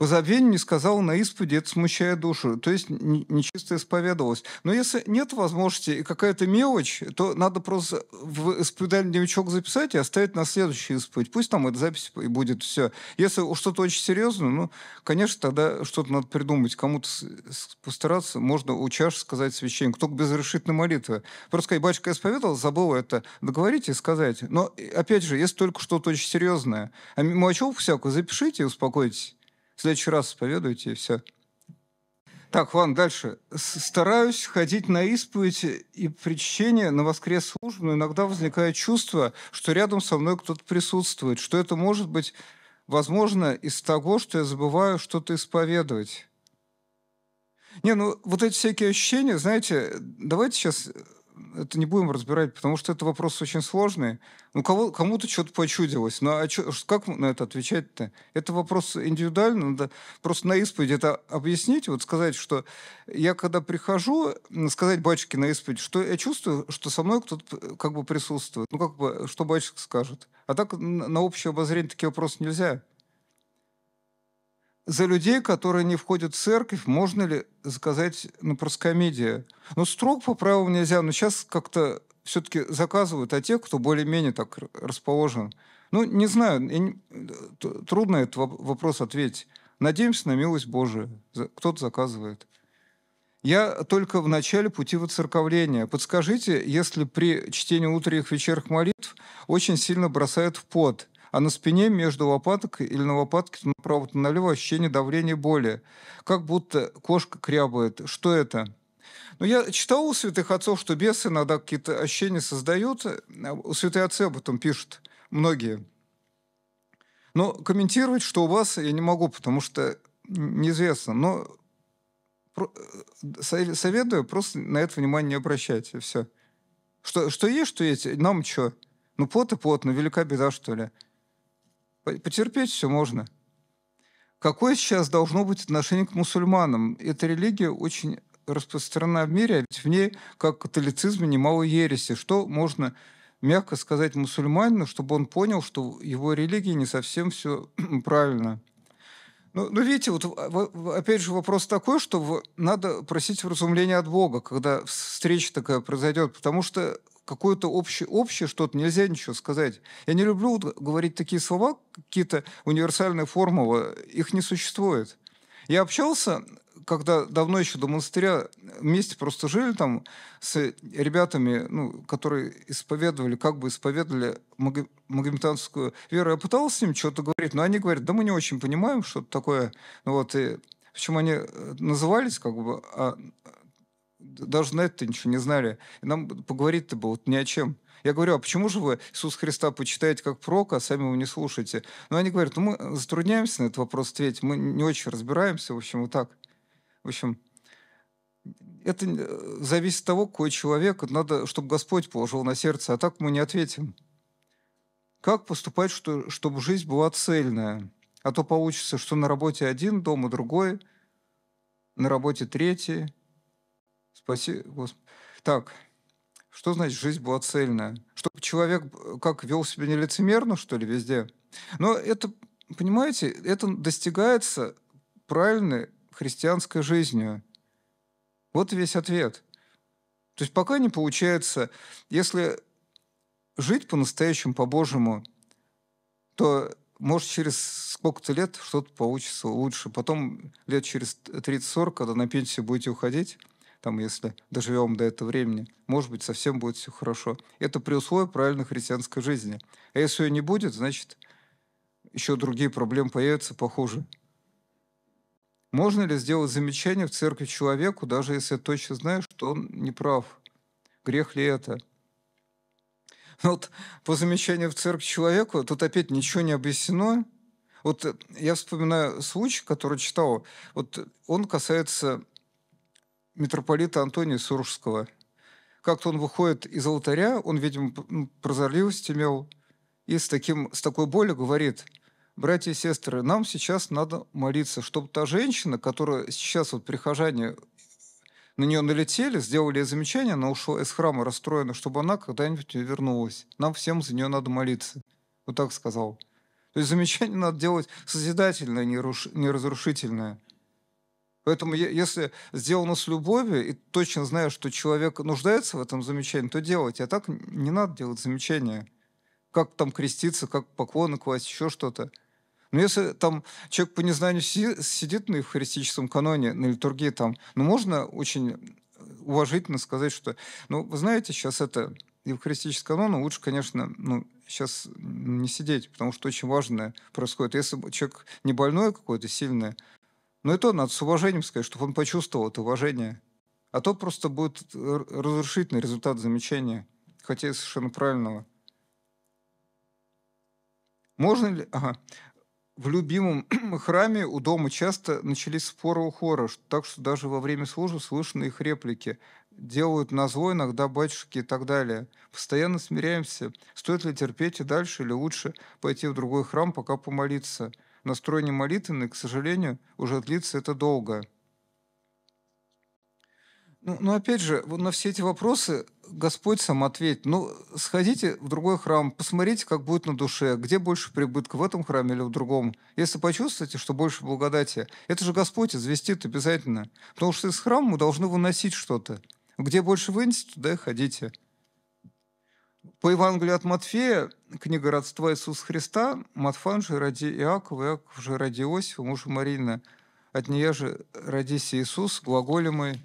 по забвению не сказал на исповеди, это смущая душу. То есть нечисто исповедовалась. Но если нет возможности и какая-то мелочь, то надо просто в исповедальный дневничок записать и оставить на следующий исповедь. Пусть там эта запись и будет все. Если что-то очень серьезное, ну, конечно, тогда что-то надо придумать. Кому-то постараться, можно у чаши сказать священнику, только без решительной молитвы. Просто сказать, батюшка исповедовал, забыла это договорить и сказать. Но, опять же, если только что-то очень серьезное, а мелочевку всякую запишите и успокойтесь. В следующий раз исповедуйте, и все. Так, Ван, дальше. Стараюсь ходить на исповедь и причащение на воскрес службу, но иногда возникает чувство, что рядом со мной кто-то присутствует, что это может быть возможно из того, что я забываю что-то исповедовать. Не, ну вот эти всякие ощущения, знаете, давайте сейчас это не будем разбирать, потому что это вопрос очень сложный. Ну, кого, кому-то что-то почудилось. Но ну, а чё, как на это отвечать-то? Это вопрос индивидуальный. Надо просто на исповеди это объяснить, вот сказать, что я когда прихожу, сказать батюшке на исповеди, что я чувствую, что со мной кто-то как бы присутствует. Ну, как бы, что батюшка скажет. А так на общее обозрение такие вопросы нельзя за людей, которые не входят в церковь, можно ли заказать на ну, проскомедии? Ну, строго по правилам нельзя, но сейчас как-то все-таки заказывают, а те, кто более-менее так расположен. Ну, не знаю, трудно этот вопрос ответить. Надеемся на милость Божию. Кто-то заказывает. Я только в начале пути воцерковления. Подскажите, если при чтении утренних вечерних молитв очень сильно бросает в пот, а на спине между лопаток или на лопатке то направо, то налево ощущение давления боли. Как будто кошка крябает. Что это? Но ну, я читал у святых отцов, что бесы иногда какие-то ощущения создают. У Святые отцы об этом пишут многие. Но комментировать, что у вас, я не могу, потому что неизвестно. Но э, советую просто на это внимание не обращать, и все. Что, что есть, что есть, нам что? Ну, пот и пот, ну, велика беда, что ли. Потерпеть все можно. Какое сейчас должно быть отношение к мусульманам? Эта религия очень распространена в мире, а ведь в ней, как в католицизме, немало ереси. Что можно мягко сказать мусульманину, чтобы он понял, что его религии не совсем все правильно? Ну, ну, видите, вот а, опять же вопрос такой, что надо просить вразумления от Бога, когда встреча такая произойдет, потому что какое-то общее, общее что-то, нельзя ничего сказать. Я не люблю говорить такие слова, какие-то универсальные формулы, их не существует. Я общался, когда давно еще до монастыря вместе просто жили там с ребятами, ну, которые исповедовали, как бы исповедовали магометанскую веру. Я пытался с ним что-то говорить, но они говорят, да мы не очень понимаем, что это такое. Ну, вот, и в чем они э, назывались как бы, а даже на это ничего не знали. И нам поговорить-то было ни о чем. Я говорю, а почему же вы Иисус Христа почитаете как пророка, а сами его не слушаете? Но они говорят, ну мы затрудняемся на этот вопрос ответить, мы не очень разбираемся, в общем, вот так. В общем, это э, зависит от того, какой человек. Надо, чтобы Господь положил на сердце, а так мы не ответим. Как поступать, что, чтобы жизнь была цельная? А то получится, что на работе один, дома другой, на работе третий – Спаси, Господи. Так, что значит жизнь была цельная? Чтобы человек как вел себя нелицемерно, что ли, везде? Но это, понимаете, это достигается правильной христианской жизнью. Вот весь ответ. То есть пока не получается, если жить по-настоящему, по-божьему, то, может, через сколько-то лет что-то получится лучше. Потом лет через 30-40, когда на пенсию будете уходить, там, если доживем до этого времени, может быть, совсем будет все хорошо. Это при условии правильной христианской жизни. А если ее не будет, значит, еще другие проблемы появятся похуже. Можно ли сделать замечание в церкви человеку, даже если точно знаешь, что он не прав? Грех ли это? Вот по замечанию в церкви человеку тут опять ничего не объяснено. Вот я вспоминаю случай, который читал. Вот он касается митрополита Антония Суржского. Как-то он выходит из алтаря, он, видимо, ну, прозорливость имел, и с, таким, с такой болью говорит, братья и сестры, нам сейчас надо молиться, чтобы та женщина, которая сейчас вот прихожане на нее налетели, сделали ей замечание, она ушла из храма расстроена, чтобы она когда-нибудь вернулась. Нам всем за нее надо молиться. Вот так сказал. То есть замечание надо делать созидательное, не, не разрушительное. Поэтому если сделано с любовью, и точно знаю, что человек нуждается в этом замечании, то делайте. А так не надо делать замечания. Как там креститься, как поклоны класть, еще что-то. Но если там человек по незнанию сидит, сидит на евхаристическом каноне, на литургии там, ну можно очень э, уважительно сказать, что, ну, вы знаете, сейчас это евхаристический канон, лучше, конечно, ну, сейчас не сидеть, потому что очень важное происходит. Если человек не больной какой-то, сильный, но ну, и то надо с уважением сказать, чтобы он почувствовал это уважение. А то просто будет разрушительный результат замечания, хотя и совершенно правильного. Можно ли... Ага. В любимом храме у дома часто начались споры у хора, так что даже во время службы слышны их реплики. Делают на зло иногда батюшки и так далее. Постоянно смиряемся, стоит ли терпеть и дальше, или лучше пойти в другой храм, пока помолиться – настрой не молитвенный, к сожалению, уже длится это долго. Ну, но ну, опять же, на все эти вопросы Господь сам ответит. Ну, сходите в другой храм, посмотрите, как будет на душе, где больше прибытка, в этом храме или в другом. Если почувствуете, что больше благодати, это же Господь известит обязательно. Потому что из храма мы должны выносить что-то. Где больше вынести, туда и ходите. По Евангелию от Матфея, книга «Родства Иисуса Христа», Матфан же ради Иакова, Иаков же ради Иосифа, мужа Марина, от нее же родись Иисус, глаголемый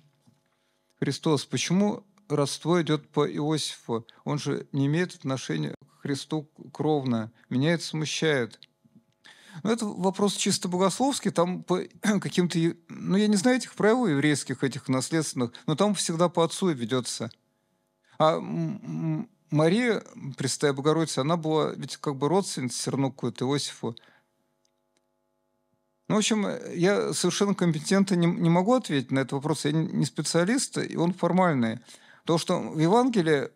Христос. Почему родство идет по Иосифу? Он же не имеет отношения к Христу кровно. Меня это смущает. Но ну, это вопрос чисто богословский, там по каким-то... Ну, я не знаю этих правил еврейских, этих наследственных, но там всегда по отцу ведется. А Мария, Пресвятая Богородица, она была ведь как бы родственница все равно какой-то Иосифу. Ну, в общем, я совершенно компетентно не, не могу ответить на этот вопрос. Я не специалист, и он формальный. То, что в Евангелии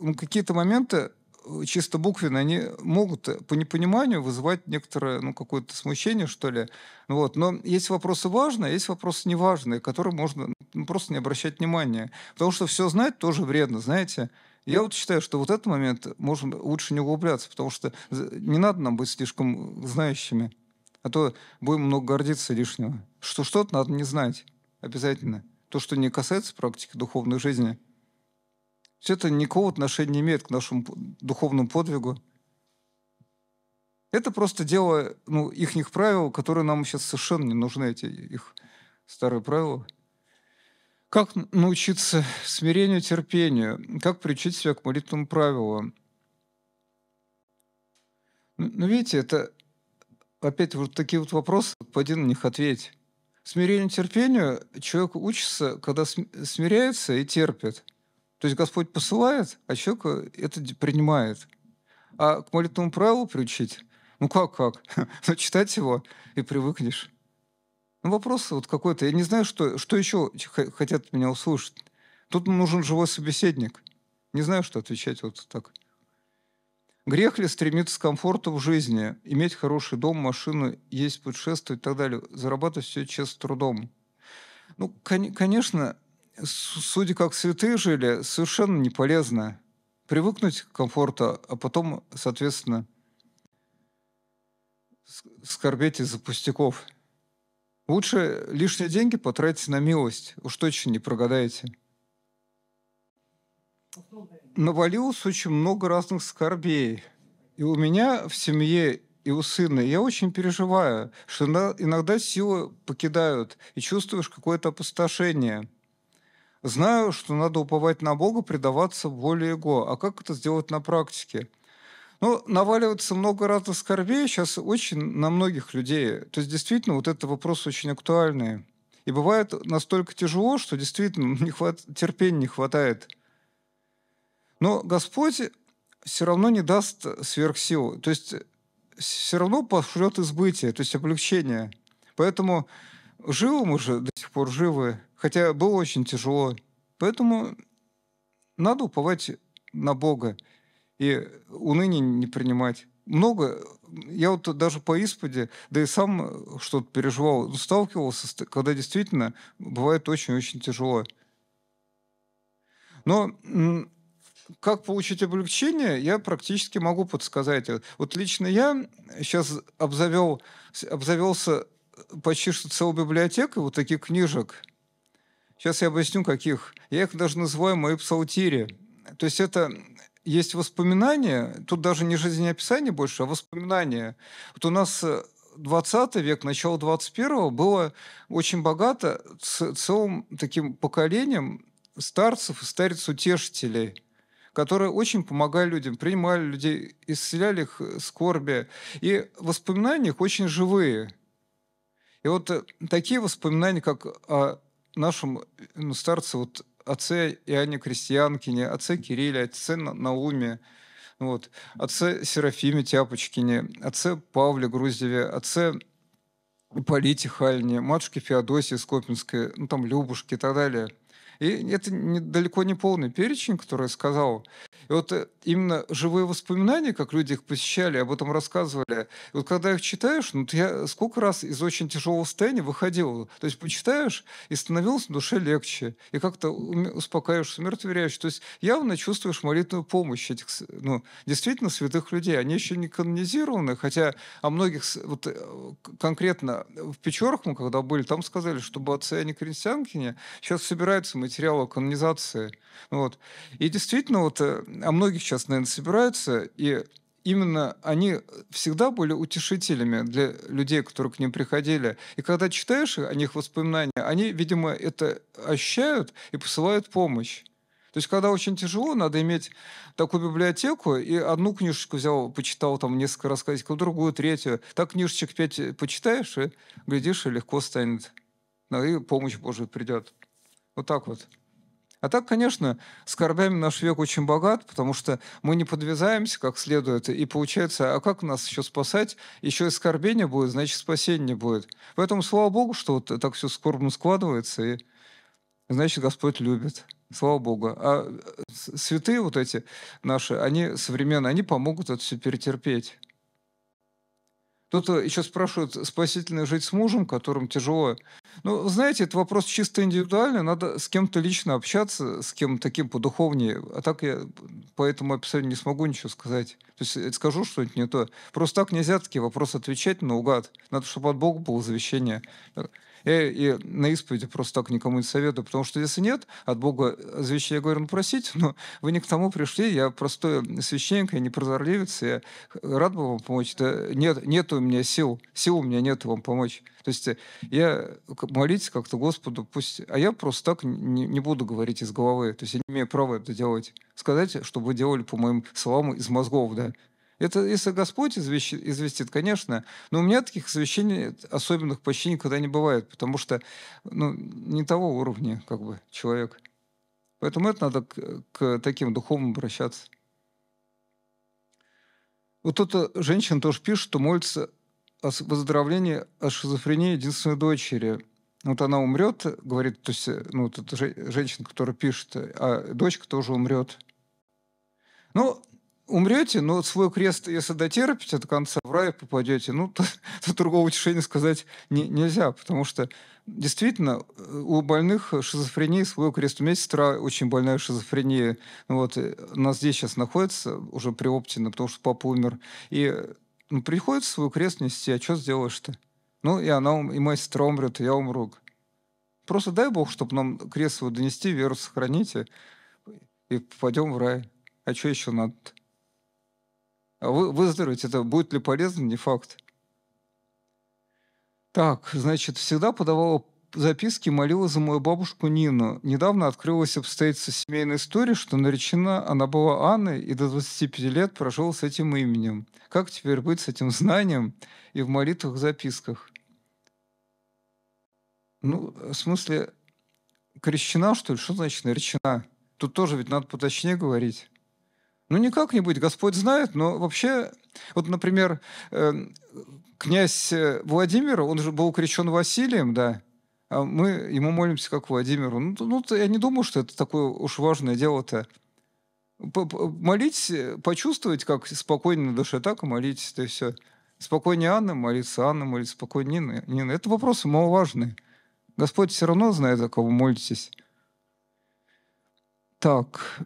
ну, какие-то моменты э, чисто буквенно, они могут по непониманию вызывать некоторое, ну, какое-то смущение, что ли. Ну вот. Но есть вопросы важные, есть вопросы неважные, которые можно ну, просто не обращать внимания. Потому что все знать тоже вредно, знаете. Я вот считаю, что вот этот момент можно лучше не углубляться, потому что не надо нам быть слишком знающими, а то будем много гордиться лишнего. Что что-то надо не знать обязательно. То, что не касается практики духовной жизни, все это никакого отношения не имеет к нашему духовному подвигу. Это просто дело ну, ихних правил, которые нам сейчас совершенно не нужны, эти их старые правила. Как научиться смирению, терпению? Как приучить себя к молитвенному правилам? Ну, ну, видите, это опять вот такие вот вопросы, пойди на них ответь. Смирению, терпению человек учится, когда смиряется и терпит. То есть Господь посылает, а человек э, это принимает. А к молитвенному правилу приучить? Ну как, как? Ну читать его и привыкнешь. Ну, вопрос вот какой-то. Я не знаю, что, что еще хотят меня услышать. Тут нужен живой собеседник. Не знаю, что отвечать вот так. Грех ли стремиться к комфорту в жизни, иметь хороший дом, машину, есть, путешествовать и так далее, зарабатывать все честно трудом? Ну, кон- конечно, судя как святые жили, совершенно не полезно. Привыкнуть к комфорту, а потом, соответственно, скорбеть из-за пустяков – Лучше лишние деньги потратить на милость, уж точно не прогадаете. Навалилось очень много разных скорбей. И у меня в семье, и у сына. Я очень переживаю, что иногда силы покидают, и чувствуешь какое-то опустошение. Знаю, что надо уповать на Бога, предаваться воле Его. А как это сделать на практике? – ну, наваливается много разных скорбей сейчас очень на многих людей. То есть, действительно, вот этот вопрос очень актуальный. И бывает настолько тяжело, что действительно не хват... терпения не хватает. Но Господь все равно не даст сверхсил. То есть все равно пошлет избытие, то есть облегчение. Поэтому живы мы же до сих пор живы, хотя было очень тяжело. Поэтому надо уповать на Бога и уныние не принимать. Много, я вот даже по исповеди, да и сам что-то переживал, ну, сталкивался, когда действительно бывает очень-очень тяжело. Но как получить облегчение, я практически могу подсказать. Вот лично я сейчас обзавел, обзавелся э, почти что целой библиотекой вот таких книжек. Сейчас я объясню, каких. Я их даже называю «Мои псалтири». То есть это есть воспоминания, тут даже не жизнеописание больше, а воспоминания. Вот у нас 20 э, век, начало 21 было очень богато с целым таким поколением старцев и старец-утешителей, которые очень помогали людям, принимали людей, исцеляли их э, скорби. И воспоминания их очень живые. И вот э, такие воспоминания, как о нашем ну, старце вот отце Иоанне Крестьянкине, отце Кирилле, отце Науме, вот, отце Серафиме Тяпочкине, отце Павле Груздеве, отце Полите Хальне, матушке Феодосии Скопинской, ну там Любушке и так далее. И это недалеко далеко не полный перечень, который я сказал. И вот э, именно живые воспоминания, как люди их посещали, об этом рассказывали. И вот когда их читаешь, ну, я сколько раз из очень тяжелого состояния выходил. То есть почитаешь, и становилось на душе легче. И как-то успокаиваешься, умиротворяешь. То есть явно чувствуешь молитвенную помощь этих ну, действительно святых людей. Они еще не канонизированы, хотя о многих, вот э, конкретно в Печорах мы когда были, там сказали, что об отце Крестьянкине сейчас собираются материалы о канонизации. Вот. И действительно, вот э, о многих сейчас, наверное, собираются, и именно они всегда были утешителями для людей, которые к ним приходили. И когда читаешь о них воспоминания, они, видимо, это ощущают и посылают помощь. То есть, когда очень тяжело, надо иметь такую библиотеку, и одну книжечку взял, почитал там несколько рассказиков, другую, третью. Так книжечек пять почитаешь, и, глядишь, и легко станет. ну И помощь Божия придет. Вот так вот. А так, конечно, с кораблями наш век очень богат, потому что мы не подвязаемся как следует, и получается, а как нас еще спасать? Еще и скорбение будет, значит, спасение будет. Поэтому, слава Богу, что вот так все скорбно складывается, и значит, Господь любит. Слава Богу. А э, святые вот эти наши, они современные, они помогут это все перетерпеть. Тут еще спрашивают, спасительно жить с мужем, которым тяжело ну, знаете, это вопрос чисто индивидуальный. Надо с кем-то лично общаться, с кем таким подуховнее. А так я по этому описанию не смогу ничего сказать. То есть э, скажу что-нибудь не то. Просто так нельзя такие вопросы отвечать наугад. Надо, чтобы от Бога было завещание. Я э, и на исповеди просто так никому не советую, потому что если нет, от Бога завещания я говорю, ну просите, но вы не к тому пришли, я простой священник, я не прозорливец, я рад бы вам помочь, да нет, нет у меня сил, сил у меня нет вам помочь. То есть э, я молитесь как-то Господу, пусть... А я просто так не, не буду говорить из головы, то есть я не имею права это делать. Сказать, чтобы вы делали по моим словам из мозгов, да. Это если Господь извещит, известит, конечно. Но у меня таких извещений особенных почти никогда не бывает, потому что ну, не того уровня как бы человек. Поэтому это надо к, к таким духовным обращаться. Вот тут э, женщина тоже пишет, что молится о выздоровлении от шизофрении единственной дочери. Вот она умрет, говорит, то есть, э, ну, вот эта женщина, которая пишет, э, а дочка тоже умрет. Ну, умрете, но свой крест, если дотерпите до конца, в рай попадете. Ну, то, то другого утешения сказать не, нельзя, потому что действительно э, у больных шизофрении свой крест. У меня сестра очень больная шизофрения. Ну вот, э, она здесь сейчас находится, уже при Оптино, ну, потому что папа умер. И ну, приходится свой крест нести, а что сделаешь-то? Ну, и она, и моя сестра умрет, и я умру. Просто дай Бог, чтобы нам крест его донести, веру сохраните, и попадем в рай. А что еще надо -то? А вы, выздороветь это будет ли полезно, не факт. Так, значит, всегда подавала записки и молила за мою бабушку Нину. Недавно открылась обстоятельство семейной истории, что наречена она была Анной и до 25 лет прожила с этим именем. Как теперь быть с этим знанием и в молитвах, записках? Ну, в смысле, крещена, что ли? Что значит наречена? Тут тоже ведь надо поточнее говорить. Ну, не как-нибудь, Господь знает, но вообще, вот, например, эм, князь э, Владимир, он же был крещен Василием, да, а мы ему молимся как Владимиру. Ну, ну я не думаю, что это такое уж важное дело-то. Молить, э, почувствовать, как спокойно на душе, так и молитесь, то и все. Спокойнее Анна молится, Анна молится, спокойнее Нина. Нина. Это вопросы маловажные. Господь все равно знает, за кого молитесь. Так,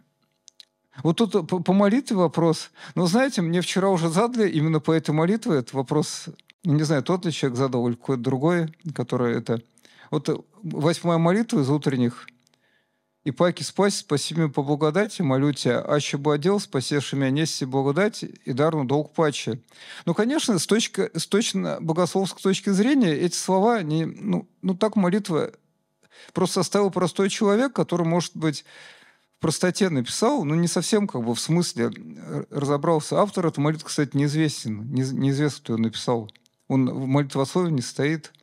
вот тут по молитве вопрос. Ну, знаете, мне вчера уже задали именно по этой молитве этот вопрос. Не знаю, тот ли человек задал или какой-то другой, который это... Вот э, восьмая молитва из утренних. «И паки спаси, спаси меня по благодати, молю тебя, аще бы одел, спасеши меня, нести благодать и дарну долг паче». Ну, конечно, с, точки, с точно богословской точки зрения эти слова, они, ну, ну так молитва просто составил простой человек, который, может быть, в простоте написал, но не совсем как бы в смысле разобрался автор. Эта молитва, кстати, неизвестен, не, неизвестно, кто ее написал. Он в молитвослове не стоит.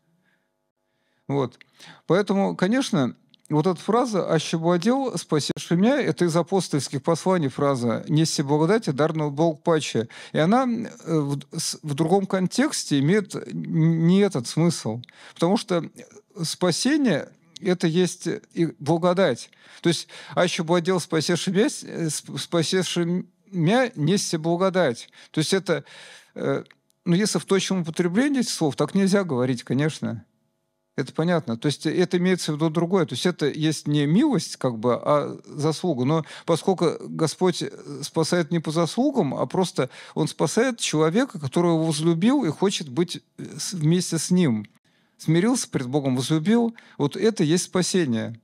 Вот. Поэтому, конечно, вот эта фраза "аще «Ощебладел, спасешь меня» — это из апостольских посланий фраза «Неси благодать и дарного Бог паче». И она э, в, в другом контексте имеет не этот смысл. Потому что э, спасение это есть э, и благодать. То есть а «Аще благодел спасеши, весь, э, спасеши мя, несся благодать». То есть это... Э, ну, если в точном употреблении этих слов, так нельзя говорить, конечно. Это понятно. То есть это имеется в виду другое. То есть это есть не милость, как бы, а заслуга. Но поскольку Господь спасает не по заслугам, а просто Он спасает человека, который Его возлюбил и хочет быть вместе с Ним смирился пред Богом, возлюбил, вот это есть спасение.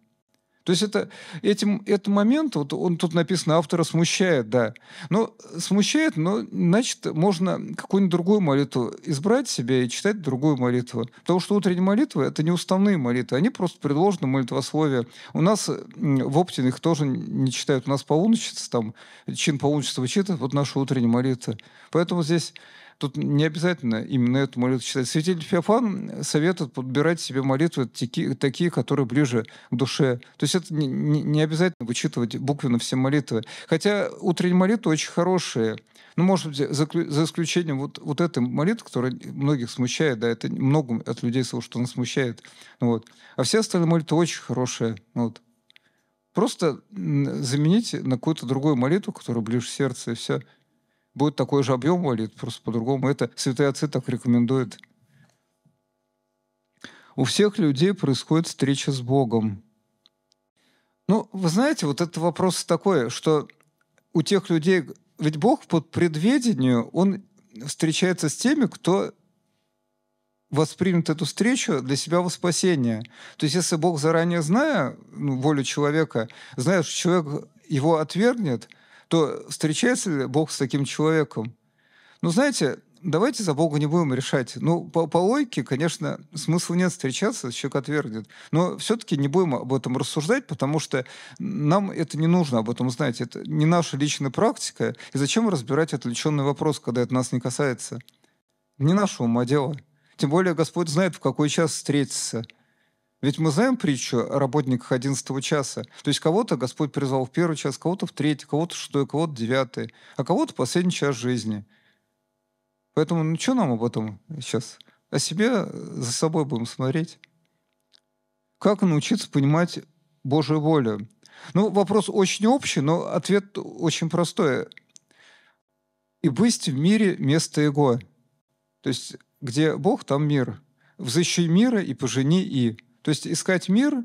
То есть это, этим, этот момент, вот он тут написано, автора смущает, да. Но смущает, но значит, можно какую-нибудь другую молитву избрать себе и читать другую молитву. Потому что утренние молитвы — это не уставные молитвы, они просто предложены в У нас в Оптине их тоже не читают, у нас полуночница, там чин полуночницы вычитывает, вот наши утренние молитва, Поэтому здесь Тут не обязательно именно эту молитву читать. Святитель Феофан советует подбирать себе молитвы такие, которые ближе к душе. То есть это не, обязательно вычитывать буквенно все молитвы. Хотя утренние молитвы очень хорошие. Ну, может быть, за, исключением вот, вот этой молитвы, которая многих смущает, да, это много от людей слышал, что она смущает. Ну вот. А все остальные молитвы очень хорошие. Ну вот. Просто замените на какую-то другую молитву, которая ближе к сердцу, и все будет такой же объем валит, просто по-другому. Это святые отцы так рекомендуют. У всех людей происходит встреча с Богом. Ну, вы знаете, вот этот вопрос такой, что у тех людей... Ведь Бог под предведению, он встречается с теми, кто воспримет эту встречу для себя во спасение. То есть если Бог заранее зная ну, волю человека, знает, что человек его отвергнет – то встречается ли Бог с таким человеком? Ну, знаете, давайте за Бога не будем решать. Ну, по, по логике, конечно, смысла нет встречаться, человек отвергнет. Но все-таки не будем об этом рассуждать, потому что нам это не нужно об этом знать. Это не наша личная практика. И зачем разбирать отвлеченный вопрос, когда это нас не касается? Не нашего ума дело. Тем более Господь знает, в какой час встретиться – ведь мы знаем притчу о работниках 11 часа. То есть кого-то Господь призвал в первый час, кого-то в третий, кого-то в шестой, кого-то в девятый, а кого-то в последний час жизни. Поэтому ну что нам об этом сейчас? О себе э, за собой будем смотреть. Как научиться понимать Божью волю? Ну, вопрос очень общий, но ответ очень простой. И быть в мире место Его. То есть, где Бог, там мир. Взыщи мира и пожени и. То есть искать мир,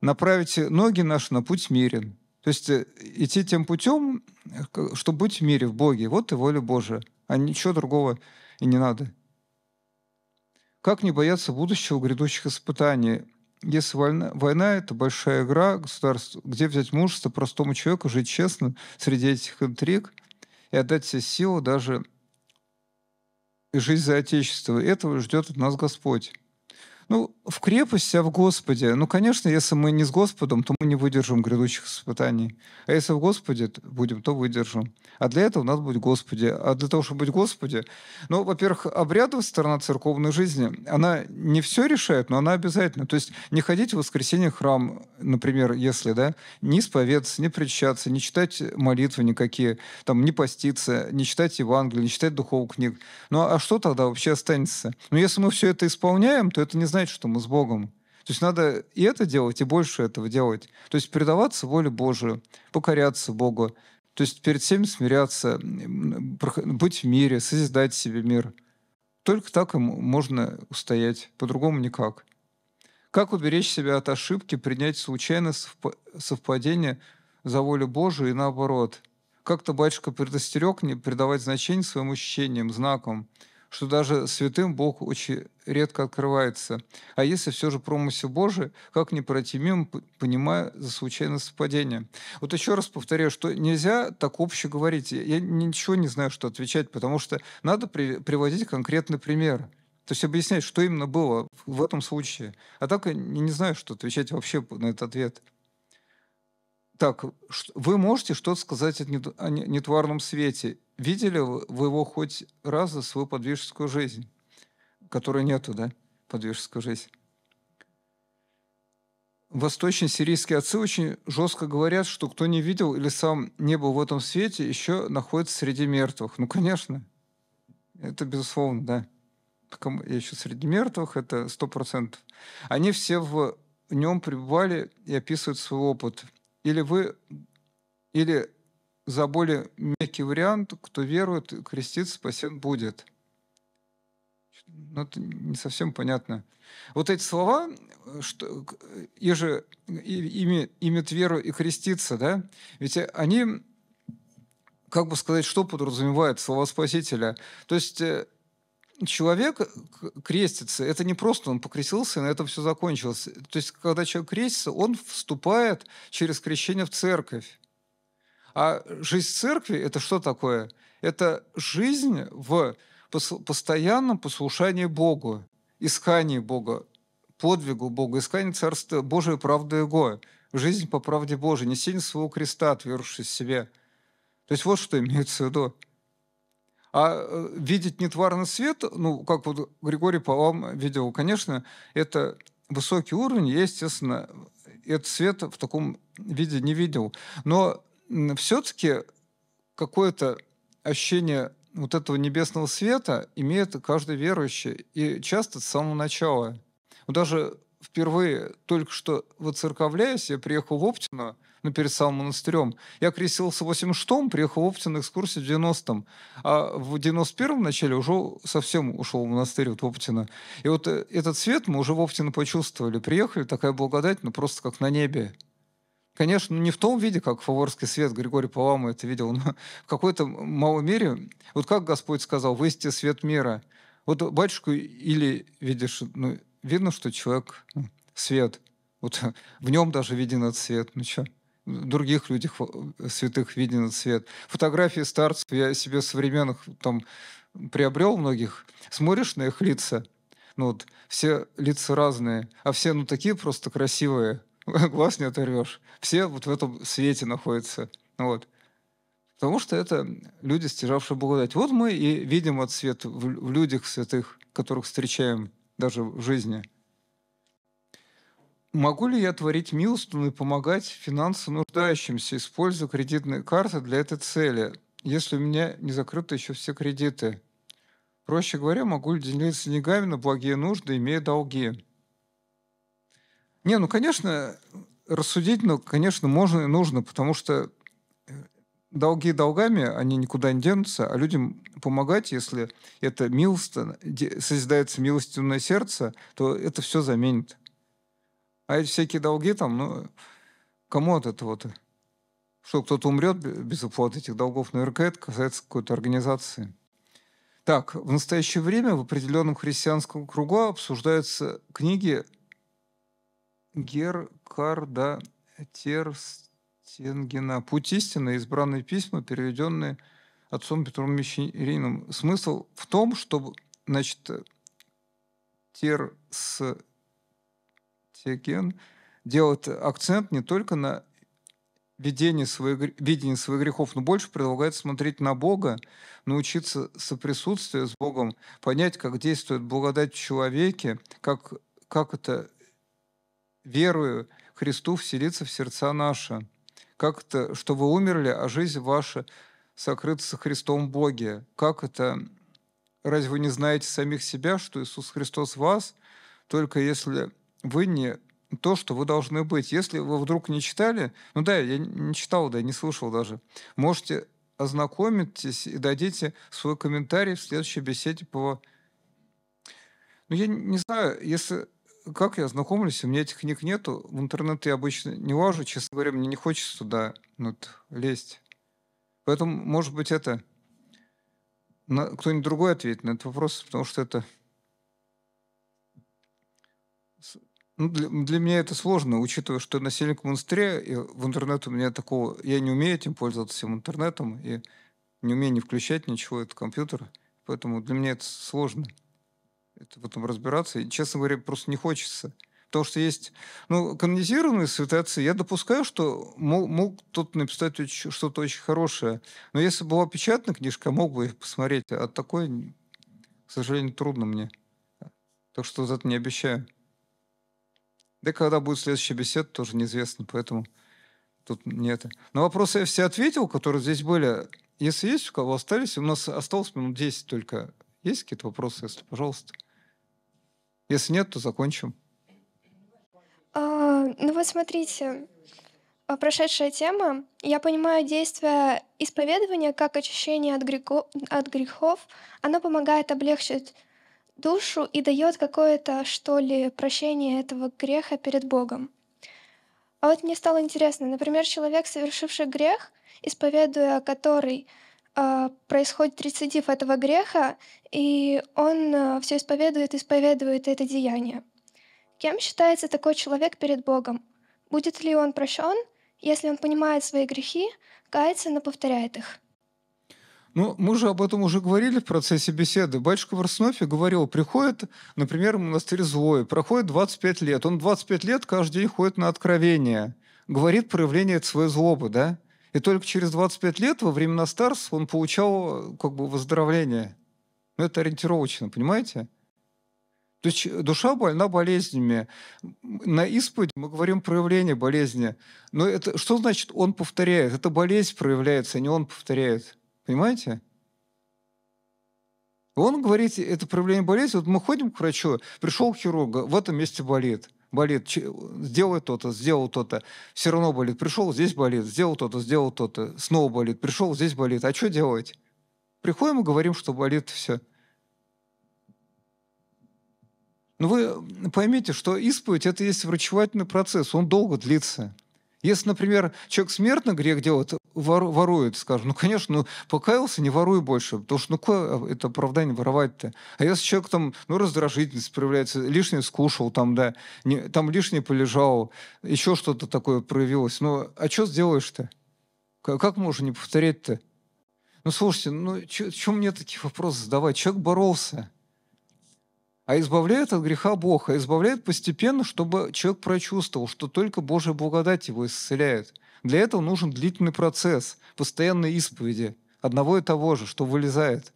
направить ноги наши на путь мирен. То есть э, идти тем путем, чтобы быть в мире, в Боге. Вот и воля Божия. А ничего другого и не надо. Как не бояться будущего грядущих испытаний? Если война, война — это большая игра государства, где взять мужество простому человеку жить честно среди этих интриг и отдать все силы даже и жизнь за Отечество. Этого ждет от нас Господь. Ну, в крепость, а в Господе. Ну, конечно, если мы не с Господом, то мы не выдержим грядущих испытаний. А если в Господе будем, то выдержим. А для этого надо быть Господи. А для того, чтобы быть Господи... Ну, во-первых, обрядовая сторона церковной жизни, она не все решает, но она обязательно. То есть не ходить в воскресенье в храм, например, если, да, не исповедаться, не причащаться, не читать молитвы никакие, там, не поститься, не читать Евангелие, не читать духовных книг. Ну, а что тогда вообще останется? Ну, если мы все это исполняем, то это не значит, знать, что мы с Богом. То есть надо и это делать, и больше этого делать. То есть предаваться воле Божию, покоряться Богу. То есть перед всеми смиряться, быть в мире, созидать себе мир. Только так и можно устоять, по-другому никак. Как уберечь себя от ошибки, принять случайное совпадение за волю Божию и наоборот? Как-то батюшка предостерег не придавать значение своим ощущениям, знакам, что даже святым Бог очень редко открывается. А если все же промысел Божий, как не пройти мимо, понимая за случайное совпадение? Вот еще раз повторяю, что нельзя так обще говорить. Я ничего не знаю, что отвечать, потому что надо при- приводить конкретный пример. То есть объяснять, что именно было в этом случае. А так я не знаю, что отвечать вообще на этот ответ. Так, вы можете что-то сказать о нетварном свете Видели вы его хоть раз за свою подвижскую жизнь, которой нету, да, подвижскую жизнь? Восточно-сирийские отцы очень жестко говорят, что кто не видел или сам не был в этом свете, еще находится среди мертвых. Ну, конечно. Это безусловно, да. Я еще среди мертвых, это сто процентов. Они все в нем пребывали и описывают свой опыт. Или вы, или за более мягкий вариант, кто верует, крестится, спасен будет. Ну это не совсем понятно. Вот эти слова, что, и же ими, имеет веру и крестится, да? Ведь они, как бы сказать, что подразумевают слова Спасителя? То есть э, человек крестится, это не просто он покрестился, и на этом все закончилось. То есть, когда человек крестится, он вступает через крещение в церковь. А жизнь церкви — это что такое? Это жизнь в постоянном послушании Богу, искании Бога, подвигу Бога, искании Царства Божия правды Его, жизнь по правде Божьей несение своего креста, отвергшись себе. То есть вот что имеется в виду. А э, видеть нетварный свет, ну, как вот Григорий Палам видел, конечно, это высокий уровень, естественно, этот свет в таком виде не видел. Но все-таки какое-то ощущение вот этого небесного света имеет каждый верующий, и часто с самого начала. Вот даже впервые только что воцерковляясь, я приехал в Оптино, ну, перед самым монастырем. Я крестился в 86-м, приехал в Оптино на экскурсию в 90-м. А в 91-м начале уже совсем ушел в монастырь вот в Оптино. И вот э, этот свет мы уже в Оптино почувствовали. Приехали, такая благодать, ну, просто как на небе конечно, не в том виде, как Фаворский свет Григорий Палама это видел, но в какой-то малой мере, вот как Господь сказал, «Высти свет мира». Вот батюшку или видишь, ну, видно, что человек ну, свет. Вот в нем даже виден этот свет. Ну что? В других людях святых виден этот свет. Фотографии старцев я себе современных там приобрел многих. Смотришь на их лица, ну вот все лица разные, а все ну такие просто красивые – глаз не оторвешь. Все вот в этом свете находятся. Вот. Потому что это люди, стяжавшие благодать. Вот мы и видим этот свет в людях святых, которых встречаем даже в жизни. Могу ли я творить милостину и помогать финансово нуждающимся, используя кредитные карты для этой цели, если у меня не закрыты еще все кредиты? Проще говоря, могу ли делиться деньгами на благие нужды, имея долги? Не, ну, конечно, рассудительно, ну, конечно, можно и нужно, потому что э, долги долгами, они никуда не денутся, а людям помогать, если это милостно, созидается милостивное сердце, то это все заменит. А эти всякие долги там, ну, кому от этого-то? Что, кто-то умрет без уплаты этих долгов? Наверняка ну, это касается какой-то организации. Так, в настоящее время в определенном христианском кругу обсуждаются книги Геркарда Терстенгена. «Путь истины. Избранные письма, переведенные отцом Петром Мещерином». Смысл в том, чтобы, значит, Терстеген делает акцент не только на видение своих, видение своих грехов, но больше предлагает смотреть на Бога, научиться соприсутствию с Богом, понять, как действует благодать в человеке, как, как это верую Христу вселиться в сердца наши, как это, что вы умерли, а жизнь ваша сокрыта со Христом Боге. Как это? Разве вы не знаете самих себя, что Иисус Христос вас, только если вы не то, что вы должны быть. Если вы вдруг не читали, ну да, я не читал, да, не слушал даже, можете ознакомиться и дадите свой комментарий в следующей беседе по... Ну, я не знаю, если как я знакомлюсь, у меня этих книг нету. В интернет я обычно не лажу, честно говоря, мне не хочется туда вот, ну, лезть. Поэтому, может быть, это кто-нибудь другой ответит на этот вопрос, потому что это ну, для, для меня это сложно, учитывая, что я насильник монастыря, и в интернет у меня такого... Я не умею этим пользоваться, всем интернетом, и не умею не включать ничего, это компьютер. Поэтому для меня это сложно это потом разбираться. И, честно говоря, просто не хочется. Потому что есть... Ну, канонизированные святые я допускаю, что мог, мог кто-то написать что-то очень хорошее. Но если была печатная книжка, мог бы их посмотреть. А такое, к сожалению, трудно мне. Так что вот это не обещаю. Да когда будет следующая беседа, тоже неизвестно, поэтому тут не это. На вопросы я все ответил, которые здесь были. Если есть у кого остались, у нас осталось минут 10 только. Есть какие-то вопросы, если, пожалуйста? Если нет, то закончим. А, ну вот смотрите, а, прошедшая тема. Я понимаю действие исповедования как очищение от, грехо, от грехов. Оно помогает облегчить душу и дает какое-то, что ли, прощение этого греха перед Богом. А вот мне стало интересно, например, человек, совершивший грех, исповедуя который а, происходит рецидив этого греха, и он а, все исповедует, исповедует это деяние. Кем считается такой человек перед Богом? Будет ли он прощен, если он понимает свои грехи, кается, но повторяет их? Ну, мы же об этом уже говорили в процессе беседы. Батюшка Варснофи говорил, приходит, например, в монастырь злой, проходит 25 лет. Он 25 лет каждый день ходит на откровение, говорит проявление своей злобы, да? И только через 25 лет, во времена Старс, он получал э, как бы выздоровление. Но ну, это ориентировочно, понимаете? То есть э, душа больна болезнями. На исповедь мы говорим проявление болезни. Но это что значит он повторяет? Это болезнь проявляется, а не он повторяет. Понимаете? Он говорит, это проявление болезни. Вот мы ходим к врачу, пришел к в этом месте болит болит, сделай то-то, сделал то-то, все равно болит, пришел, здесь болит, сделал то-то, сделал то-то, снова болит, пришел, здесь болит, а что делать? Приходим и говорим, что болит все. Но ну вы поймите, что исповедь – это есть врачевательный процесс, он долго длится – если, например, человек смертно грех делает, вор ворует, скажем, ну, конечно, ну, покаялся, не воруй больше, потому что, ну, какое а, это оправдание воровать-то? А если человек там, ну, раздражительность проявляется, лишнее скушал там, да, не, там лишнее полежал, еще что-то такое проявилось, ну, а что сделаешь-то? Как, как можно не повторять-то? Ну, слушайте, ну, чем мне такие вопросы задавать? Человек боролся а избавляет от греха Бог, а избавляет постепенно, чтобы человек прочувствовал, что только Божья благодать его исцеляет. Для этого нужен длительный процесс, постоянные исповеди, одного и того же, что вылезает.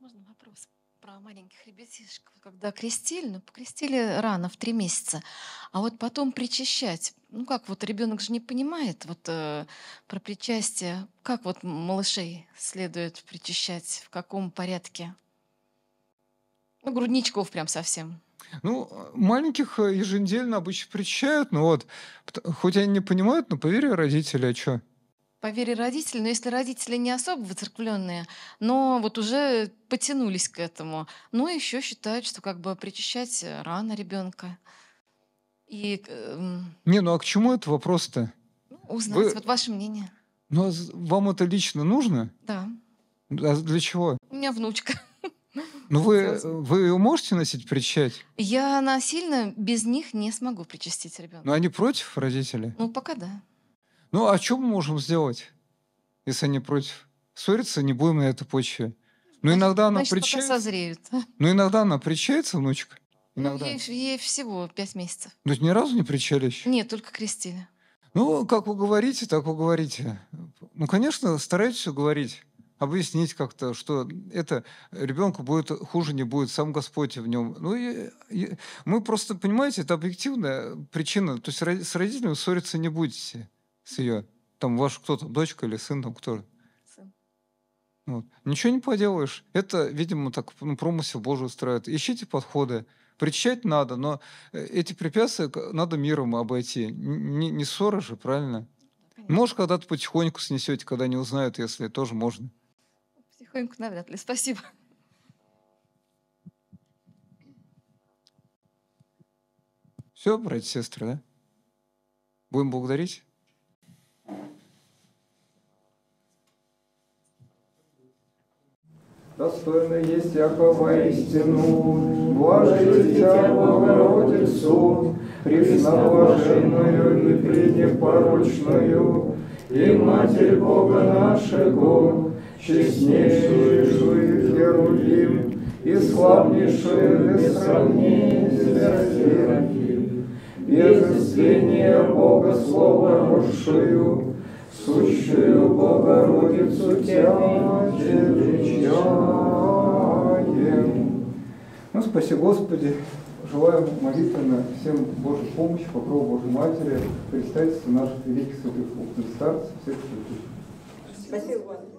Можно вопрос про маленьких ребятишек? Когда крестили, ну, покрестили рано, в три месяца, а вот потом причащать, ну как вот ребенок же не понимает вот э, про причастие, как вот малышей следует причащать, в каком порядке? Ну, грудничков прям совсем. Ну, э, маленьких э, еженедельно обычно причащают, но вот, хоть они не понимают, но поверь, родители, а что? По родители, но если родители не особо выцерквленные, но вот уже потянулись к этому, но ну, еще считают, что как бы причащать э, рано ребенка. И, э, не, ну а к чему это вопрос-то? Ну, узнать, Вы... вот ваше мнение. Ну а вам это лично нужно? Да. А для чего? У меня внучка. Ну вы, вы ее можете носить, причать? Я насильно без них не смогу причастить ребенка. Но ну, они против родителей? Ну, пока да. Ну, а что мы можем сделать, если они против? Ссориться не будем на этой почве. Но ну, значит, иногда она причает. причается. созреют. Но иногда она причается, внучка. Иногда. Ну ей, ей всего пять месяцев. Ну, То есть ни разу не причалишь. Нет, только крестили. Ну, как вы говорите, так вы говорите. Ну, конечно, старайтесь уговорить объяснить как-то, что это ребенку будет хуже не будет, сам Господь в нем. Ну, и, и, мы просто, понимаете, это объективная причина. То есть с родителями ссориться не будете с ее. Там ваш кто-то, дочка или сын, там кто? Сын. Вот. Ничего не поделаешь. Это, видимо, так ну, промысел Божий устраивает. Ищите подходы. Причащать надо, но э, эти препятствия надо миром обойти. Не, не ссора же, правильно? Конечно. Может, когда-то потихоньку снесете, когда не узнают, если тоже можно. Потихоньку навряд ли. Спасибо. Все, братья и сестры, да? Будем благодарить? Достойно есть яко воистину, Блажи Дитя Богородицу, Пресноблаженную и пренепорочную, И Матерь Бога нашего, Честнейшую Херувим, И славнейшую несравнительно Без исцеления Бога Слово Рушию, сущую Богородицу Тебя величаем. Ну, спасибо, Господи. Желаем молитвенно всем Божью помощь, покрова Божьей Матери, предстательство наших великих святых Христа, всех святых. Спасибо, Господи.